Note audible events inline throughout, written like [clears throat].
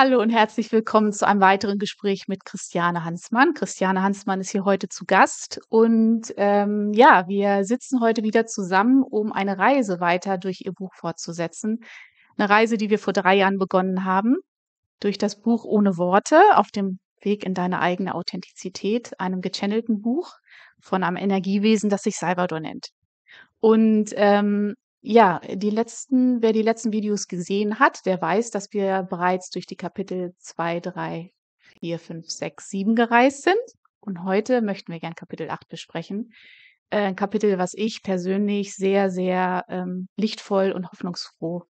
Hallo und herzlich willkommen zu einem weiteren Gespräch mit Christiane Hansmann. Christiane Hansmann ist hier heute zu Gast und ähm, ja, wir sitzen heute wieder zusammen, um eine Reise weiter durch ihr Buch fortzusetzen. Eine Reise, die wir vor drei Jahren begonnen haben, durch das Buch Ohne Worte auf dem Weg in deine eigene Authentizität, einem gechannelten Buch von einem Energiewesen, das sich Salvador nennt. Und ähm, ja, äh, die letzten wer die letzten Videos gesehen hat, der weiß, dass wir bereits durch die Kapitel 2, 3, 4, 5, 6, 7 gereist sind. Und heute möchten wir gern Kapitel 8 besprechen. Äh, ein Kapitel, was ich persönlich sehr, sehr ähm, lichtvoll und hoffnungsfroh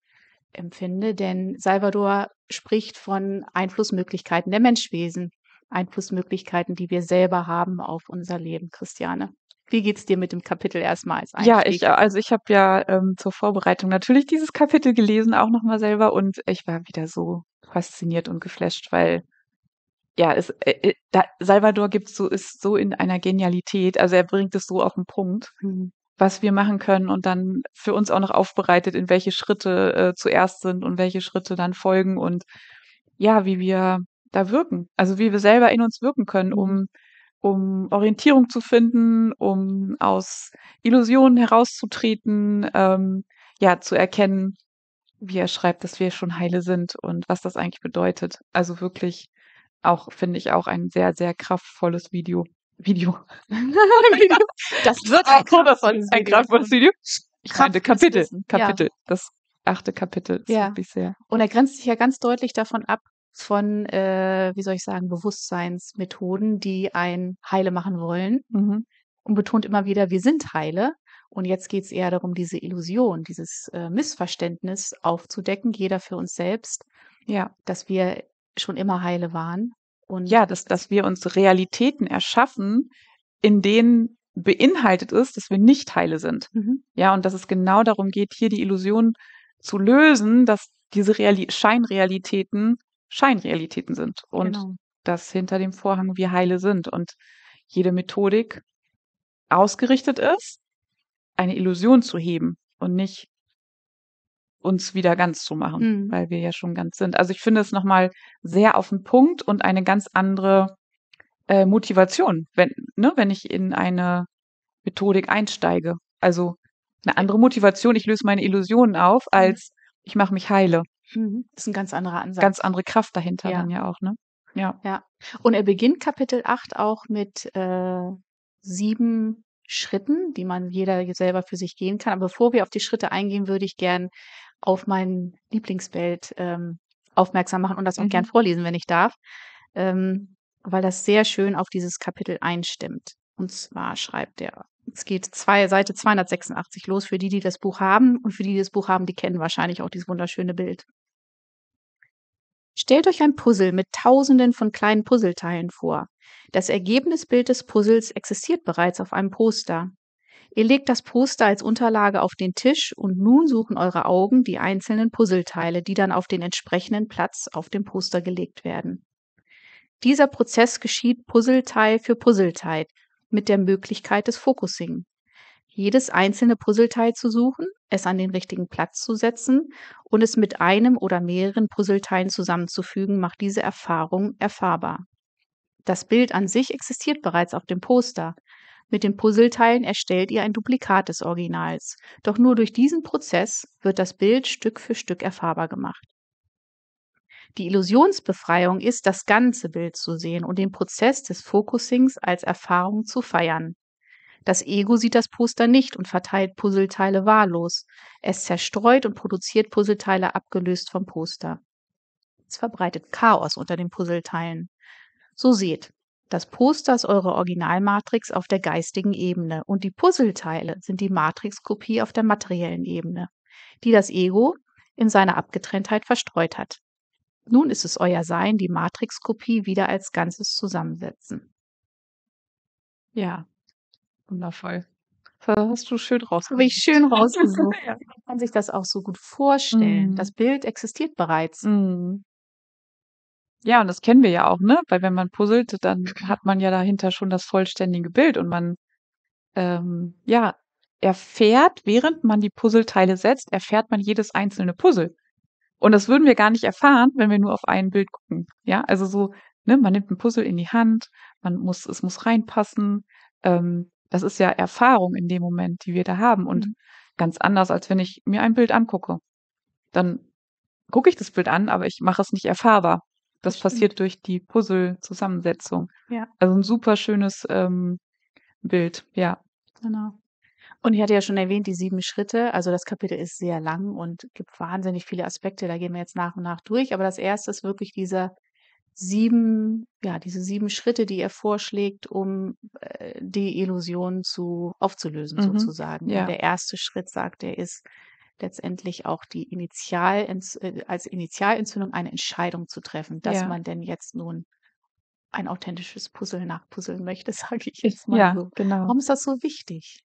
empfinde, denn Salvador spricht von Einflussmöglichkeiten der Menschwesen, Einflussmöglichkeiten, die wir selber haben auf unser Leben, Christiane. Wie geht's dir mit dem Kapitel erstmals? als Ja, ich, also ich habe ja ähm, zur Vorbereitung natürlich dieses Kapitel gelesen, auch nochmal selber, und ich war wieder so fasziniert und geflasht, weil ja, es, äh, äh da, Salvador gibt so, ist so in einer Genialität, also er bringt es so auf den Punkt, mhm. was wir machen können und dann für uns auch noch aufbereitet, in welche Schritte äh, zuerst sind und welche Schritte dann folgen und ja, wie wir da wirken, also wie wir selber in uns wirken können, um mhm um Orientierung zu finden, um aus Illusionen herauszutreten, ähm, ja, zu erkennen, wie er schreibt, dass wir schon heile sind und was das eigentlich bedeutet. Also wirklich auch, finde ich, auch ein sehr, sehr kraftvolles Video. Video. [laughs] das wird ein, so, das ein, ein kraftvolles Video. Ich Kraft meinte Kapitel. Kapitel. Ja. Das achte Kapitel. Das ja. Und er grenzt sich ja ganz deutlich davon ab, von, äh, wie soll ich sagen, Bewusstseinsmethoden, die ein heile machen wollen mhm. und betont immer wieder, wir sind heile. Und jetzt geht es eher darum, diese Illusion, dieses äh, Missverständnis aufzudecken, jeder für uns selbst, ja. dass wir schon immer heile waren. Und ja, dass, dass wir uns Realitäten erschaffen, in denen beinhaltet ist, dass wir nicht heile sind. Mhm. Ja, und dass es genau darum geht, hier die Illusion zu lösen, dass diese Reali Scheinrealitäten Scheinrealitäten sind und genau. dass hinter dem Vorhang wir heile sind und jede Methodik ausgerichtet ist, eine Illusion zu heben und nicht uns wieder ganz zu machen, mhm. weil wir ja schon ganz sind. Also ich finde es nochmal sehr auf den Punkt und eine ganz andere äh, Motivation, wenn, ne, wenn ich in eine Methodik einsteige. Also eine andere Motivation, ich löse meine Illusionen auf, mhm. als ich mache mich heile. Mhm. Ist ein ganz anderer Ansatz. Ganz andere Kraft dahinter ja. dann ja auch, ne? Ja. Ja. Und er beginnt Kapitel 8 auch mit äh, sieben Schritten, die man jeder selber für sich gehen kann. Aber bevor wir auf die Schritte eingehen, würde ich gern auf mein Lieblingsbild ähm, aufmerksam machen und das auch mhm. gern vorlesen, wenn ich darf, ähm, weil das sehr schön auf dieses Kapitel einstimmt. Und zwar schreibt er, es geht zwei, Seite 286 los für die, die das Buch haben und für die, die das Buch haben, die kennen wahrscheinlich auch dieses wunderschöne Bild. Stellt euch ein Puzzle mit tausenden von kleinen Puzzleteilen vor. Das Ergebnisbild des Puzzles existiert bereits auf einem Poster. Ihr legt das Poster als Unterlage auf den Tisch und nun suchen eure Augen die einzelnen Puzzleteile, die dann auf den entsprechenden Platz auf dem Poster gelegt werden. Dieser Prozess geschieht Puzzleteil für Puzzleteil mit der Möglichkeit des Focusing jedes einzelne Puzzleteil zu suchen, es an den richtigen Platz zu setzen und es mit einem oder mehreren Puzzleteilen zusammenzufügen, macht diese Erfahrung erfahrbar. Das Bild an sich existiert bereits auf dem Poster. Mit den Puzzleteilen erstellt ihr ein Duplikat des Originals. Doch nur durch diesen Prozess wird das Bild Stück für Stück erfahrbar gemacht. Die Illusionsbefreiung ist, das ganze Bild zu sehen und den Prozess des Focusings als Erfahrung zu feiern. Das Ego sieht das Poster nicht und verteilt Puzzleteile wahllos. Es zerstreut und produziert Puzzleteile abgelöst vom Poster. Es verbreitet Chaos unter den Puzzleteilen. So seht, das Poster ist eure Originalmatrix auf der geistigen Ebene und die Puzzleteile sind die Matrixkopie auf der materiellen Ebene, die das Ego in seiner Abgetrenntheit verstreut hat. Nun ist es euer Sein, die Matrixkopie wieder als Ganzes zusammensetzen. Ja, Wundervoll. Das hast du schön rausgesucht. Habe ich schön rausgesucht. [laughs] ja. Man kann sich das auch so gut vorstellen. Mhm. Das Bild existiert bereits. Mhm. Ja, und das kennen wir ja auch, ne? Weil wenn man puzzelt, dann hat man ja dahinter schon das vollständige Bild und man ähm, ja erfährt, während man die Puzzleteile setzt, erfährt man jedes einzelne Puzzle. Und das würden wir gar nicht erfahren, wenn wir nur auf ein Bild gucken. Ja, also so, ne, man nimmt ein Puzzle in die Hand, man muss, es muss reinpassen, ähm, das ist ja Erfahrung in dem Moment, die wir da haben und mhm. ganz anders, als wenn ich mir ein Bild angucke. Dann gucke ich das Bild an, aber ich mache es nicht erfahrbar. Das, das passiert durch die Puzzle-Zusammensetzung. Ja. Also ein super schönes ähm, Bild, ja. Genau. Und ich hatte ja schon erwähnt, die sieben Schritte. Also das Kapitel ist sehr lang und gibt wahnsinnig viele Aspekte. Da gehen wir jetzt nach und nach durch. Aber das erste ist wirklich dieser sieben, ja, diese sieben Schritte, die er vorschlägt, um äh, die Illusion zu aufzulösen, mhm. sozusagen. Ja. Der erste Schritt, sagt er, ist letztendlich auch die Initial äh, als Initialentzündung eine Entscheidung zu treffen, dass ja. man denn jetzt nun ein authentisches Puzzle nachpuzzeln möchte, [laughs] sage ich jetzt mal ja, so. Genau. Warum ist das so wichtig?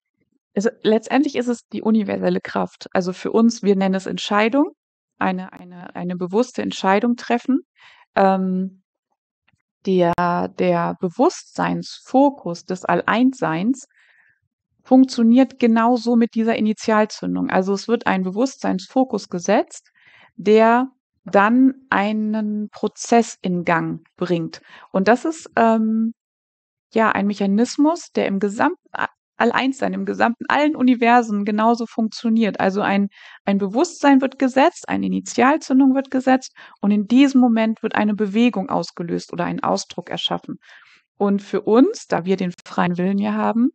Also, letztendlich ist es die universelle Kraft. Also für uns, wir nennen es Entscheidung, eine, eine, eine bewusste Entscheidung treffen. Ähm, der, der Bewusstseinsfokus des all funktioniert genauso mit dieser Initialzündung. Also es wird ein Bewusstseinsfokus gesetzt, der dann einen Prozess in Gang bringt. Und das ist ähm, ja ein Mechanismus, der im gesamten all sein im gesamten, allen Universen genauso funktioniert. Also ein, ein Bewusstsein wird gesetzt, eine Initialzündung wird gesetzt und in diesem Moment wird eine Bewegung ausgelöst oder ein Ausdruck erschaffen. Und für uns, da wir den freien Willen ja haben,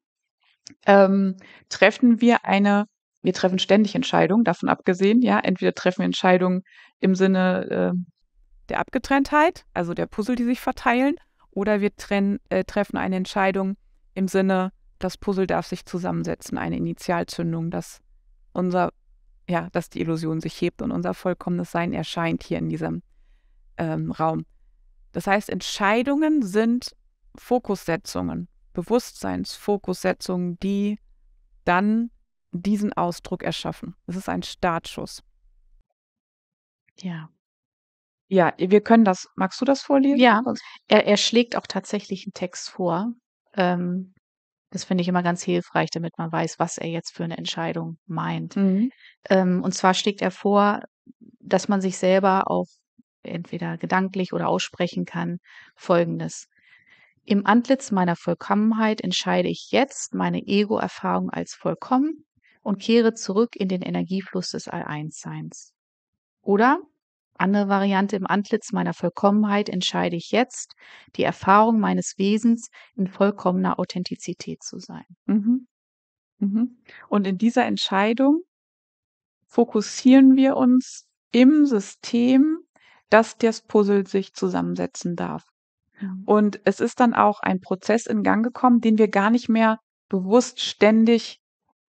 ähm, treffen wir eine, wir treffen ständig Entscheidungen, davon abgesehen, ja, entweder treffen wir Entscheidungen im Sinne äh, der Abgetrenntheit, also der Puzzle, die sich verteilen, oder wir trennen, äh, treffen eine Entscheidung im Sinne das Puzzle darf sich zusammensetzen, eine Initialzündung, dass unser, ja, dass die Illusion sich hebt und unser vollkommenes Sein erscheint hier in diesem ähm, Raum. Das heißt, Entscheidungen sind Fokussetzungen, Bewusstseinsfokussetzungen, die dann diesen Ausdruck erschaffen. Es ist ein Startschuss. Ja. Ja, wir können das. Magst du das vorlesen? Ja, er, er schlägt auch tatsächlich einen Text vor, ähm, das finde ich immer ganz hilfreich, damit man weiß, was er jetzt für eine Entscheidung meint. Mhm. Ähm, und zwar schlägt er vor, dass man sich selber auch entweder gedanklich oder aussprechen kann, folgendes. Im Antlitz meiner Vollkommenheit entscheide ich jetzt meine Ego-Erfahrung als vollkommen und kehre zurück in den Energiefluss des All-Eins-Seins. Oder andere Variante im Antlitz meiner Vollkommenheit entscheide ich jetzt, die Erfahrung meines Wesens in vollkommener Authentizität zu sein. Mhm. Mhm. Und in dieser Entscheidung fokussieren wir uns im System, dass das Puzzle sich zusammensetzen darf. Mhm. Und es ist dann auch ein Prozess in Gang gekommen, den wir gar nicht mehr bewusst ständig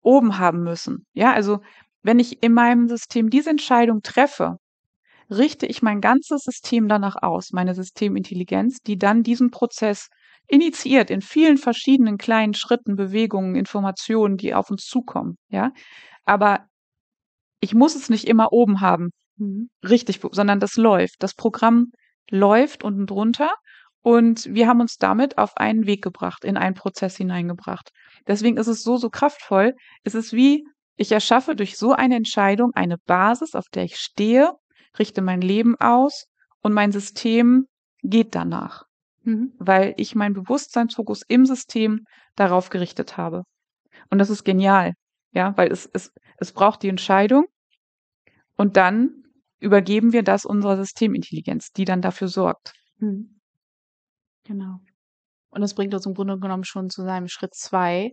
oben haben müssen. Ja, also wenn ich in meinem System diese Entscheidung treffe, richte ich mein ganzes System danach aus, meine Systemintelligenz, die dann diesen Prozess initiiert in vielen verschiedenen kleinen Schritten, Bewegungen, Informationen, die auf uns zukommen, ja? Aber ich muss es nicht immer oben haben, mhm. richtig, sondern das läuft. Das Programm läuft unten drunter und wir haben uns damit auf einen Weg gebracht, in einen Prozess hineingebracht. Deswegen ist es so, so kraftvoll. Es ist wie, ich erschaffe durch so eine Entscheidung eine Basis, auf der ich stehe richte mein Leben aus und mein System geht danach, mhm. weil ich meinen Bewusstseinsfokus im System darauf gerichtet habe. Und das ist genial, ja, weil es, es, es braucht die Entscheidung und dann übergeben wir das unserer Systemintelligenz, die dann dafür sorgt. Mhm. Genau. Und das bringt uns im Grunde genommen schon zu seinem Schritt zwei.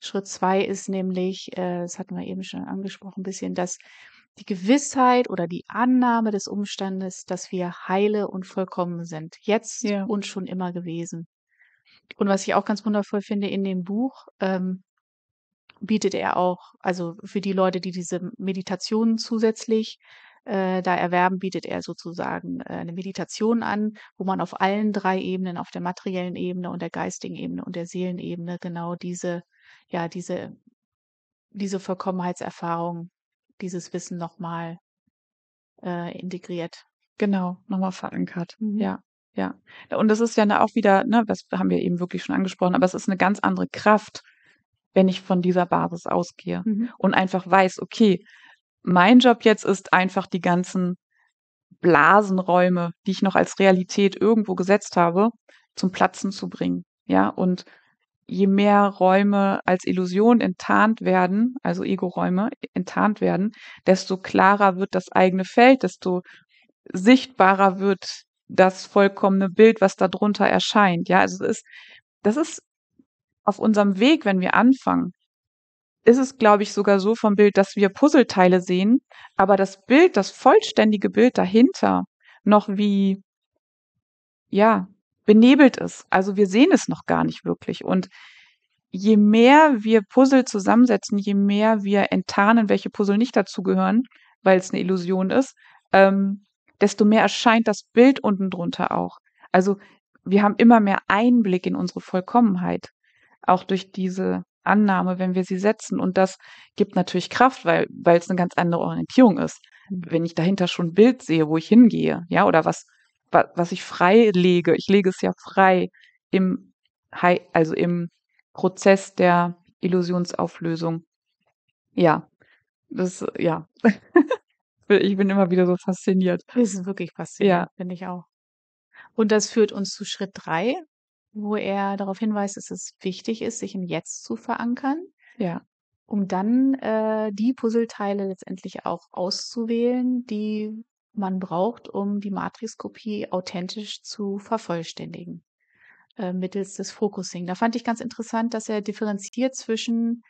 Schritt zwei ist nämlich, äh, das hatten wir eben schon angesprochen, ein bisschen, dass die Gewissheit oder die Annahme des Umstandes, dass wir heile und vollkommen sind, jetzt ja. und schon immer gewesen. Und was ich auch ganz wundervoll finde in dem Buch, ähm, bietet er auch, also für die Leute, die diese Meditationen zusätzlich äh, da erwerben, bietet er sozusagen äh, eine Meditation an, wo man auf allen drei Ebenen, auf der materiellen Ebene und der geistigen Ebene und der Seelenebene genau diese, ja, diese, diese Vollkommenheitserfahrung dieses Wissen nochmal äh, integriert. Genau, nochmal verankert. Mhm. Ja, ja. Und das ist ja auch wieder, ne, das haben wir eben wirklich schon angesprochen, aber es ist eine ganz andere Kraft, wenn ich von dieser Basis ausgehe mhm. und einfach weiß, okay, mein Job jetzt ist einfach die ganzen Blasenräume, die ich noch als Realität irgendwo gesetzt habe, zum Platzen zu bringen. Ja, und je mehr Räume als Illusion enttarnt werden, also Ego-Räume enttarnt werden, desto klarer wird das eigene Feld, desto sichtbarer wird das vollkommene Bild, was darunter erscheint. Ja, also es ist, das ist auf unserem Weg, wenn wir anfangen, ist es, glaube ich, sogar so vom Bild, dass wir Puzzleteile sehen, aber das Bild, das vollständige Bild dahinter noch wie, ja, benebelt ist. Also wir sehen es noch gar nicht wirklich. Und je mehr wir Puzzle zusammensetzen, je mehr wir enttarnen, welche Puzzle nicht dazugehören, weil es eine Illusion ist, ähm, desto mehr erscheint das Bild unten drunter auch. Also wir haben immer mehr Einblick in unsere Vollkommenheit, auch durch diese Annahme, wenn wir sie setzen. Und das gibt natürlich Kraft, weil weil es eine ganz andere Orientierung ist. Mhm. Wenn ich dahinter schon ein Bild sehe, wo ich hingehe, ja, oder was was ich frei lege, ich lege es ja frei im, also im Prozess der Illusionsauflösung. Ja, das, ja. [laughs] ich bin immer wieder so fasziniert. Das ist wirklich faszinierend, ja. finde ich auch. Und das führt uns zu Schritt drei, wo er darauf hinweist, dass es wichtig ist, sich im Jetzt zu verankern. Ja. Um dann äh, die Puzzleteile letztendlich auch auszuwählen, die man braucht, um die Matrixkopie authentisch zu vervollständigen äh, mittels des Focusing. Da fand ich ganz interessant, dass er differenziert zwischen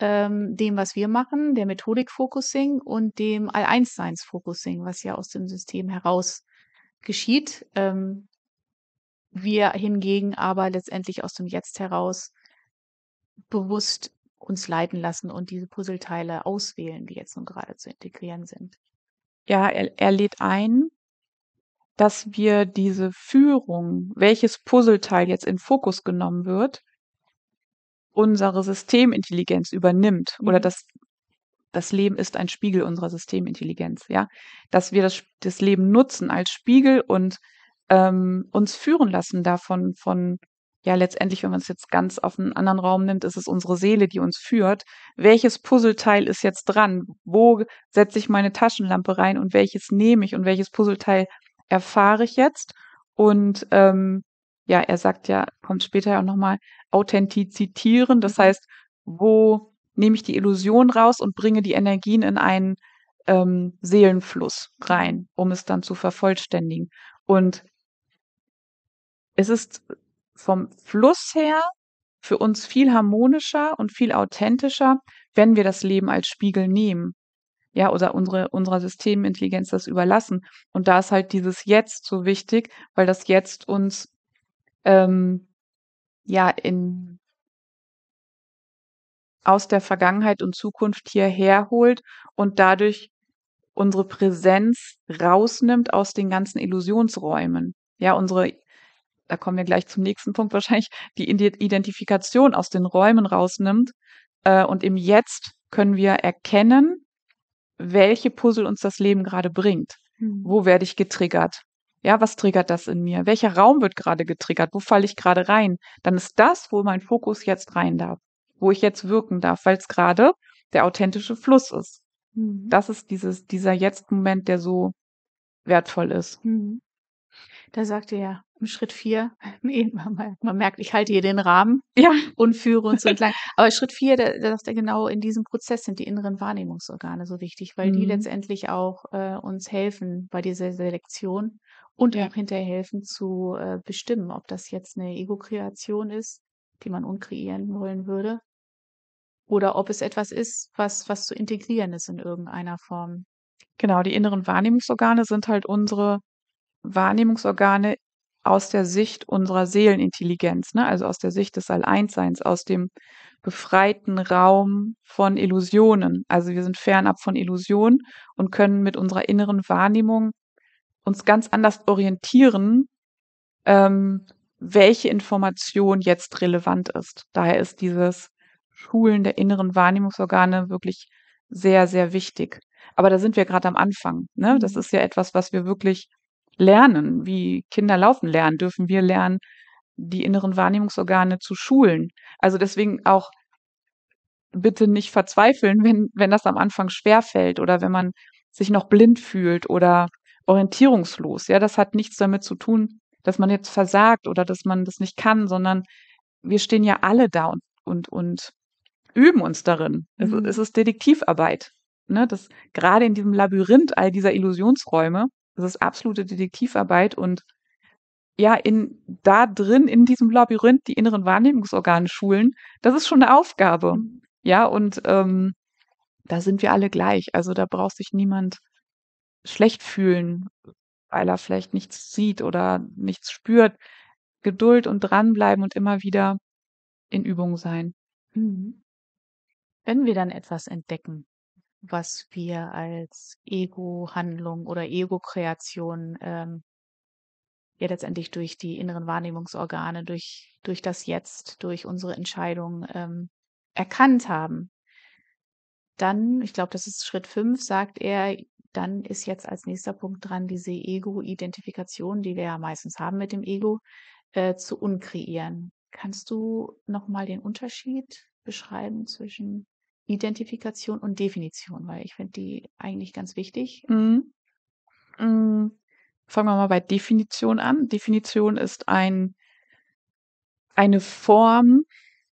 ähm, dem, was wir machen, der Methodik Focusing und dem All-Eins-Seins Focusing, was ja aus dem System heraus geschieht. Ähm, wir hingegen aber letztendlich aus dem Jetzt heraus bewusst uns leiten lassen und diese Puzzleteile auswählen, die jetzt nun gerade zu integrieren sind. Ja, er, er lädt ein, dass wir diese Führung, welches Puzzleteil jetzt in Fokus genommen wird, unsere Systemintelligenz übernimmt mhm. oder dass das Leben ist ein Spiegel unserer Systemintelligenz, ja, dass wir das, das Leben nutzen als Spiegel und ähm, uns führen lassen davon von ja letztendlich, wenn man es jetzt ganz auf einen anderen Raum nimmt, ist es unsere Seele, die uns führt. Welches Puzzleteil ist jetzt dran? Wo setze ich meine Taschenlampe rein und welches nehme ich und welches Puzzleteil erfahre ich jetzt? Und ähm, ja, er sagt ja, kommt später ja auch nochmal, authentizitieren. Das mhm. heißt, wo nehme ich die Illusion raus und bringe die Energien in einen ähm, Seelenfluss rein, um es dann zu vervollständigen. Und es ist vom Fluss her für uns viel harmonischer und viel authentischer, wenn wir das Leben als Spiegel nehmen. Ja, oder unsere, unserer Systemintelligenz das überlassen. Und da ist halt dieses Jetzt so wichtig, weil das Jetzt uns, ähm, ja, in, aus der Vergangenheit und Zukunft hierher holt und dadurch unsere Präsenz rausnimmt aus den ganzen Illusionsräumen. Ja, unsere da kommen wir gleich zum nächsten Punkt wahrscheinlich, die Identifikation aus den Räumen rausnimmt. Äh, und im Jetzt können wir erkennen, welche Puzzle uns das Leben gerade bringt. Mhm. Wo werde ich getriggert? Ja, was triggert das in mir? Welcher Raum wird gerade getriggert? Wo falle ich gerade rein? Dann ist das, wo mein Fokus jetzt rein darf, wo ich jetzt wirken darf, weil es gerade der authentische Fluss ist. Mhm. Das ist dieses, dieser Jetzt-Moment, der so wertvoll ist. Mhm. Da sagt ihr ja, Schritt vier, [laughs] nee, man, man, merkt, ich halte hier den Rahmen ja. und führe uns so entlang. [laughs] Aber Schritt vier, da, da sagt er genau, in diesem Prozess sind die inneren Wahrnehmungsorgane so wichtig, weil mhm. die letztendlich auch äh, uns helfen bei dieser Selektion und ja. auch hinterher helfen zu äh, bestimmen, ob das jetzt eine Ego-Kreation ist, die man unkreieren wollen würde, oder ob es etwas ist, was, was zu integrieren ist in irgendeiner Form. Genau, die inneren Wahrnehmungsorgane sind halt unsere Wahrnehmungsorgane aus der Sicht unserer Seelenintelligenz, ne? also aus der Sicht des Alleinseins, aus dem befreiten Raum von Illusionen. Also wir sind fernab von Illusionen und können mit unserer inneren Wahrnehmung uns ganz anders orientieren, ähm, welche Information jetzt relevant ist. Daher ist dieses Schulen der inneren Wahrnehmungsorgane wirklich sehr, sehr wichtig. Aber da sind wir gerade am Anfang. Ne? Das mhm. ist ja etwas, was wir wirklich lernen, wie Kinder laufen lernen, dürfen wir lernen, die inneren Wahrnehmungsorgane zu schulen. Also deswegen auch bitte nicht verzweifeln, wenn, wenn das am Anfang schwer fällt oder wenn man sich noch blind fühlt oder orientierungslos. Ja, das hat nichts damit zu tun, dass man jetzt versagt oder dass man das nicht kann, sondern wir stehen ja alle da und, und, und üben uns darin. Mhm. Es, es ist Detektivarbeit. Ne? Das, gerade in diesem Labyrinth all dieser Illusionsräume es ist absolute Detektivarbeit und ja, in, da drin, in diesem Labyrinth, die inneren Wahrnehmungsorgane schulen, das ist schon eine Aufgabe. Ja, und ähm, da sind wir alle gleich. Also da braucht sich niemand schlecht fühlen, weil er vielleicht nichts sieht oder nichts spürt. Geduld und dranbleiben und immer wieder in Übung sein. Mhm. Wenn wir dann etwas entdecken, was wir als Ego-Handlung oder Ego-Kreation ähm, ja letztendlich durch die inneren Wahrnehmungsorgane, durch, durch das Jetzt, durch unsere Entscheidung ähm, erkannt haben. Dann, ich glaube, das ist Schritt fünf, sagt er, dann ist jetzt als nächster Punkt dran, diese Ego-Identifikation, die wir ja meistens haben mit dem Ego, äh, zu unkreieren. Kannst du nochmal den Unterschied beschreiben zwischen Identifikation und Definition, weil ich finde die eigentlich ganz wichtig. Mhm. Mhm. Fangen wir mal bei Definition an. Definition ist ein, eine Form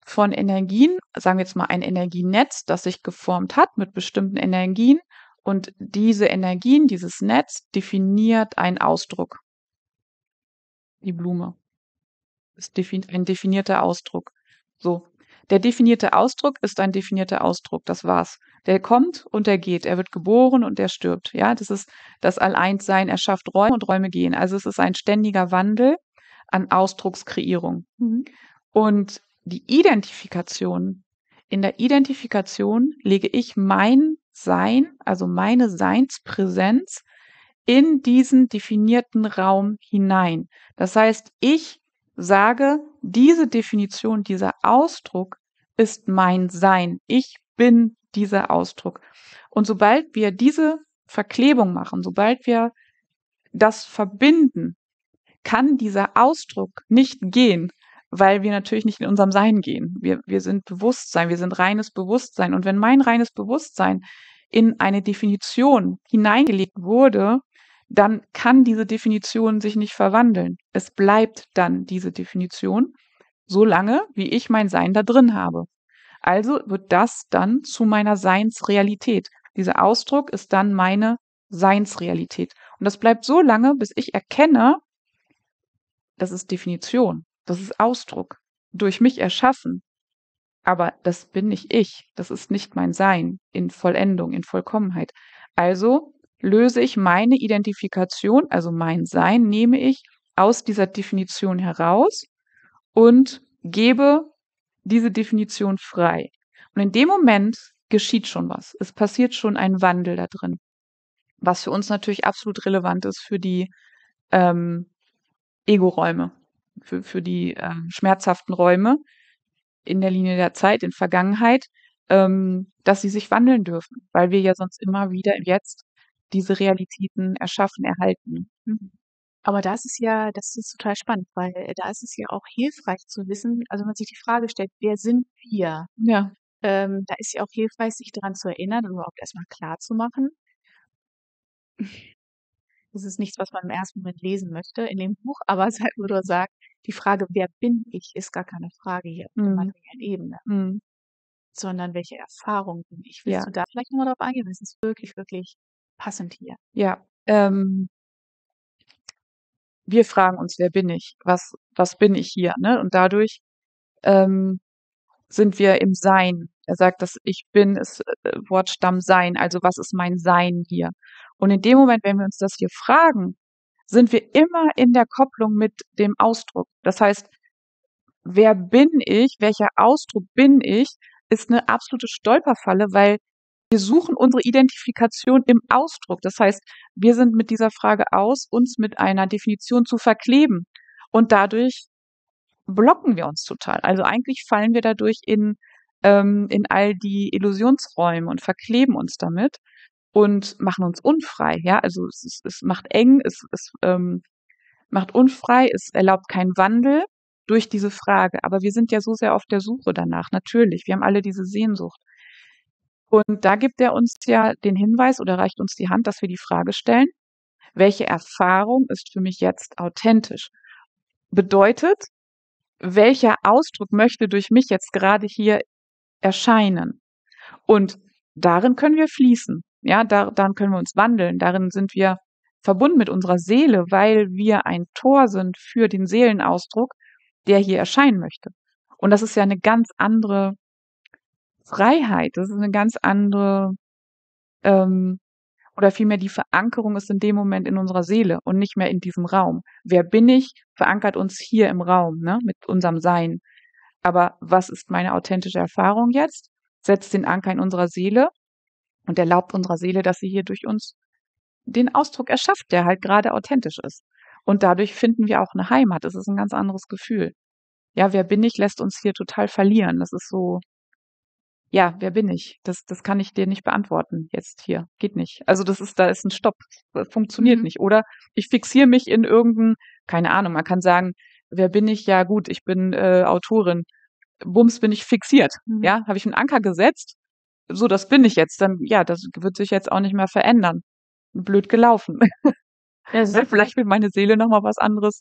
von Energien, sagen wir jetzt mal ein Energienetz, das sich geformt hat mit bestimmten Energien. Und diese Energien, dieses Netz definiert einen Ausdruck. Die Blume. Ist defin ein definierter Ausdruck. So. Der definierte Ausdruck ist ein definierter Ausdruck, das war's. Der kommt und der geht, er wird geboren und er stirbt. Ja, das ist das Alleinssein. er schafft Räume und Räume gehen. Also es ist ein ständiger Wandel an Ausdruckskreierung. Mhm. Und die Identifikation, in der Identifikation lege ich mein Sein, also meine Seinspräsenz in diesen definierten Raum hinein. Das heißt, ich sage, diese Definition, dieser Ausdruck ist mein Sein. Ich bin dieser Ausdruck. Und sobald wir diese Verklebung machen, sobald wir das verbinden, kann dieser Ausdruck nicht gehen, weil wir natürlich nicht in unserem Sein gehen. Wir, wir sind Bewusstsein, wir sind reines Bewusstsein. Und wenn mein reines Bewusstsein in eine Definition hineingelegt wurde, dann kann diese Definition sich nicht verwandeln. Es bleibt dann diese Definition so lange, wie ich mein Sein da drin habe. Also wird das dann zu meiner Seinsrealität. Dieser Ausdruck ist dann meine Seinsrealität. Und das bleibt so lange, bis ich erkenne, das ist Definition, das ist Ausdruck, durch mich erschaffen. Aber das bin nicht ich, das ist nicht mein Sein in Vollendung, in Vollkommenheit. Also löse ich meine Identifikation, also mein Sein nehme ich aus dieser Definition heraus und gebe diese Definition frei. Und in dem Moment geschieht schon was. Es passiert schon ein Wandel da drin. Was für uns natürlich absolut relevant ist für die ähm, Ego-Räume, für, für die äh, schmerzhaften Räume in der Linie der Zeit, in Vergangenheit, ähm, dass sie sich wandeln dürfen, weil wir ja sonst immer wieder jetzt diese Realitäten erschaffen, erhalten. Mhm. Aber das ist ja das ist total spannend, weil äh, da ist es ja auch hilfreich zu wissen, also wenn man sich die Frage stellt, wer sind wir? Ja. Ähm, da ist ja auch hilfreich, sich daran zu erinnern und überhaupt erstmal klar zu machen. Das ist nichts, was man im ersten Moment lesen möchte in dem Buch, aber es halt nur sagt, die Frage, wer bin ich, ist gar keine Frage hier auf der mhm. materiellen Ebene, mhm. sondern welche Erfahrung bin ich? Willst ja. du da vielleicht nochmal drauf eingehen? Das ist wirklich, wirklich passend hier. Ja, ähm, wir fragen uns, wer bin ich? Was, was bin ich hier? Ne? Und dadurch ähm, sind wir im Sein. Er sagt, dass ich bin, ist äh, Wortstamm Sein. Also was ist mein Sein hier? Und in dem Moment, wenn wir uns das hier fragen, sind wir immer in der Kopplung mit dem Ausdruck. Das heißt, wer bin ich? Welcher Ausdruck bin ich? Ist eine absolute Stolperfalle, weil wir suchen unsere Identifikation im Ausdruck. Das heißt, wir sind mit dieser Frage aus, uns mit einer Definition zu verkleben. Und dadurch blocken wir uns total. Also eigentlich fallen wir dadurch in, ähm, in all die Illusionsräume und verkleben uns damit und machen uns unfrei. Ja, also es, es, es macht eng, es, es ähm, macht unfrei, es erlaubt keinen Wandel durch diese Frage. Aber wir sind ja so sehr auf der Suche danach, natürlich. Wir haben alle diese Sehnsucht. Und da gibt er uns ja den Hinweis oder reicht uns die Hand, dass wir die Frage stellen, welche Erfahrung ist für mich jetzt authentisch? Bedeutet, welcher Ausdruck möchte durch mich jetzt gerade hier erscheinen? Und darin können wir fließen. Ja, da, darin können wir uns wandeln. Darin sind wir verbunden mit unserer Seele, weil wir ein Tor sind für den Seelenausdruck, der hier erscheinen möchte. Und das ist ja eine ganz andere Freiheit. Das ist eine ganz andere, ähm, oder vielmehr die Verankerung ist in dem Moment in unserer Seele und nicht mehr in diesem Raum. Wer bin ich, verankert uns hier im Raum, ne, mit unserem Sein. Aber was ist meine authentische Erfahrung jetzt? Setzt den Anker in unserer Seele und erlaubt unserer Seele, dass sie hier durch uns den Ausdruck erschafft, der halt gerade authentisch ist. Und dadurch finden wir auch eine Heimat. Es ist ein ganz anderes Gefühl. Ja, wer bin ich, lässt uns hier total verlieren. Das ist so ja, wer bin ich? Das, das kann ich dir nicht beantworten jetzt hier. Geht nicht. Also das ist, da ist ein Stopp. Funktioniert mhm. nicht. Oder ich fixiere mich in irgendein, keine Ahnung, man kann sagen, wer bin ich? Ja, gut, ich bin äh, Autorin. Bums bin ich fixiert. Mhm. Ja, habe ich einen Anker gesetzt. So, das bin ich jetzt. Dann, ja, das wird sich jetzt auch nicht mehr verändern. Blöd gelaufen. Ja, [laughs] Vielleicht will meine Seele nochmal was anderes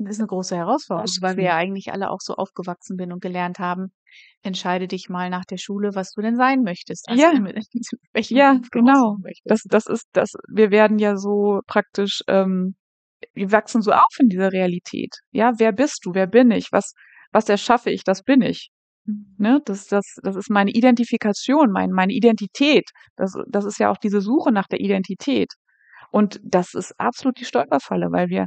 das ist eine große Herausforderung, weil wir ja eigentlich alle auch so aufgewachsen sind und gelernt haben, entscheide dich mal nach der Schule, was du denn sein möchtest. Also ja, [laughs] ja genau. Das, das ist, das, wir werden ja so praktisch, ähm, wir wachsen so auf in dieser Realität. Ja, wer bist du? Wer bin ich? Was, was erschaffe ich? Das bin ich. Mhm. Ne, das, das, das ist meine Identifikation, mein, meine Identität. Das, das ist ja auch diese Suche nach der Identität. Und das ist absolut die Stolperfalle, weil wir,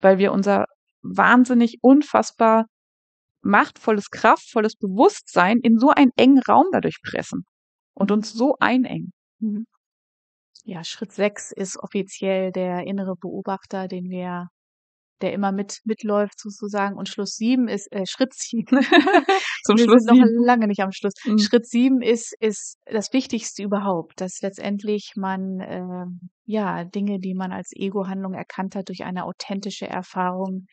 weil wir unser wahnsinnig unfassbar machtvolles, kraftvolles Bewusstsein in so einen engen Raum dadurch pressen und uns so einengen. Mhm. Ja, Schritt sechs ist offiziell der innere Beobachter, den wir, der immer mit mitläuft sozusagen. Und Schluss sieben ist äh, Schritt sieben. [laughs] Zum wir Schluss sind sieben. noch lange nicht am Schluss. Mhm. Schritt sieben ist ist das Wichtigste überhaupt, dass letztendlich man äh, ja Dinge, die man als Ego-Handlung erkannt hat, durch eine authentische Erfahrung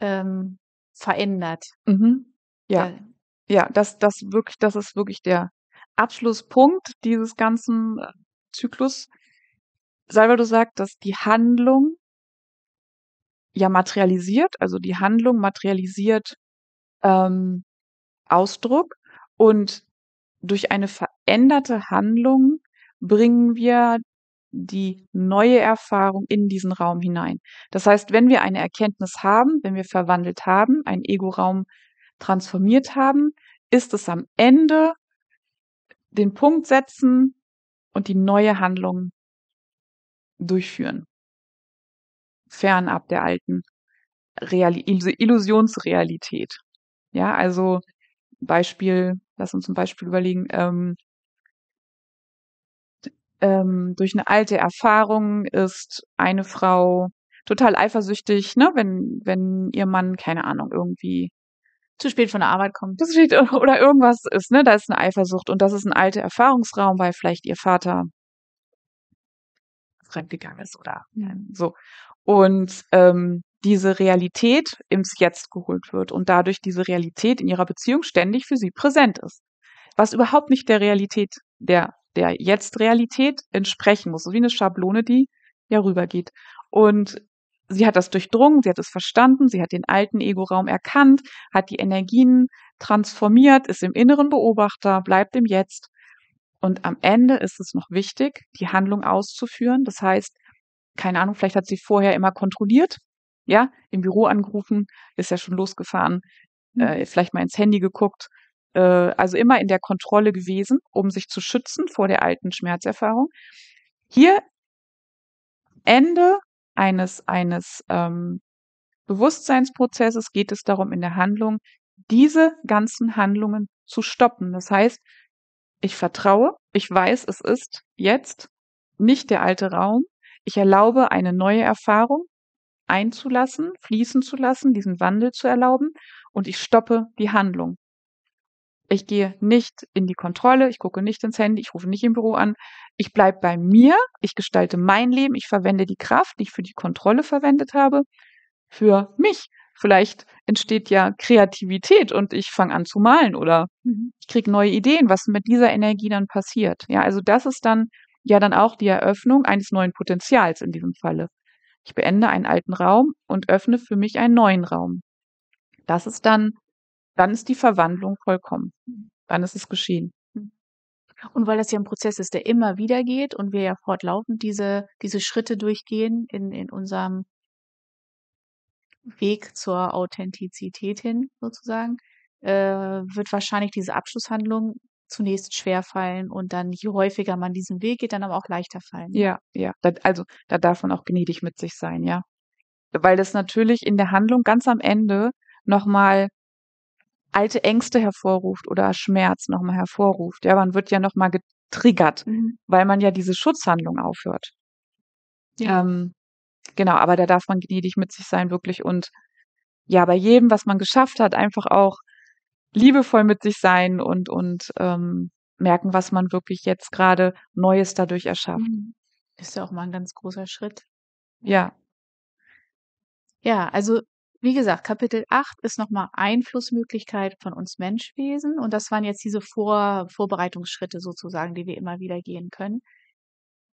ähm, verändert. Mhm. Ja. ja. Äh, ja, das, das wirklich, das ist wirklich der Abschlusspunkt dieses ganzen äh, Zyklus. Salvador sagt, dass die Handlung ja materialisiert, also die Handlung materialisiert ähm, Ausdruck und durch eine veränderte Handlung bringen wir die neue Erfahrung in diesen Raum hinein. Das heißt, wenn wir eine Erkenntnis haben, wenn wir verwandelt haben, einen Ego-Raum transformiert haben, ist es am Ende den Punkt setzen und die neue Handlung durchführen. Fernab der alten Real Illusionsrealität. Ja, also Beispiel, lass uns zum Beispiel überlegen, ähm, ähm, durch eine alte Erfahrung ist eine Frau total eifersüchtig, ne, wenn, wenn ihr Mann, keine Ahnung, irgendwie zu spät von der Arbeit kommt. Zu spät [laughs] oder irgendwas ist, ne? Da ist eine Eifersucht und das ist ein alter Erfahrungsraum, weil vielleicht ihr Vater fremdgegangen ist oder ja. so. Und ähm, diese Realität ins Jetzt geholt wird und dadurch diese Realität in ihrer Beziehung ständig für sie präsent ist. Was überhaupt nicht der Realität der der jetzt Realität entsprechen muss, so wie eine Schablone, die ja rübergeht. Und sie hat das durchdrungen, sie hat es verstanden, sie hat den alten Ego-Raum erkannt, hat die Energien transformiert, ist im inneren Beobachter, bleibt im Jetzt. Und am Ende ist es noch wichtig, die Handlung auszuführen. Das heißt, keine Ahnung, vielleicht hat sie vorher immer kontrolliert, ja, im Büro angerufen, ist ja schon losgefahren, mhm. äh, vielleicht mal ins Handy geguckt, äh, also immer in der Kontrolle gewesen, um sich zu schützen vor der alten Schmerzerfahrung. Hier Ende eines, eines ähm, Bewusstseinsprozesses geht es darum, in der Handlung diese ganzen Handlungen zu stoppen. Das heißt, ich vertraue, ich weiß, es ist jetzt nicht der alte Raum. Ich erlaube, eine neue Erfahrung einzulassen, fließen zu lassen, diesen Wandel zu erlauben und ich stoppe die Handlung. Ich gehe nicht in die Kontrolle, ich gucke nicht ins Handy, ich rufe nicht im Büro an. Ich bleibe bei mir, ich gestalte mein Leben, ich verwende die Kraft, die ich für die Kontrolle verwendet habe, für mich. Vielleicht entsteht ja Kreativität und ich fange an zu malen oder mhm. ich kriege neue Ideen, was mit dieser Energie dann passiert. Ja, also das ist dann ja dann auch die Eröffnung eines neuen Potenzials in diesem Falle. Ich beende einen alten Raum und öffne für mich einen neuen Raum. Das ist dann dann ist die Verwandlung vollkommen. Dann ist es geschehen. Hm. Und weil das ja ein Prozess ist, der immer wieder geht und wir ja fortlaufend diese, diese Schritte durchgehen in, in unserem Weg zur Authentizität hin, sozusagen, äh, wird wahrscheinlich diese Abschlusshandlung zunächst schwer fallen und dann, je häufiger man diesen Weg geht, dann aber auch leichter fallen. Ne? Ja, ja. also da darf man auch gnädig mit sich sein, ja. Weil das natürlich in der Handlung ganz am Ende nochmal alte Ängste hervorruft oder Schmerz nochmal hervorruft. Ja, man wird ja nochmal getriggert, mhm. weil man ja diese Schutzhandlung aufhört. Ja. Ähm, genau, aber da darf man gnädig mit sich sein, wirklich. Und ja, bei jedem, was man geschafft hat, einfach auch liebevoll mit sich sein und, und ähm, merken, was man wirklich jetzt gerade Neues dadurch erschafft. Mhm. Ist ja auch mal ein ganz großer Schritt. Ja. Ja, also wie gesagt, Kapitel 8 ist nochmal Einflussmöglichkeit von uns Menschwesen. Und das waren jetzt diese Vor Vorbereitungsschritte sozusagen, die wir immer wieder gehen können.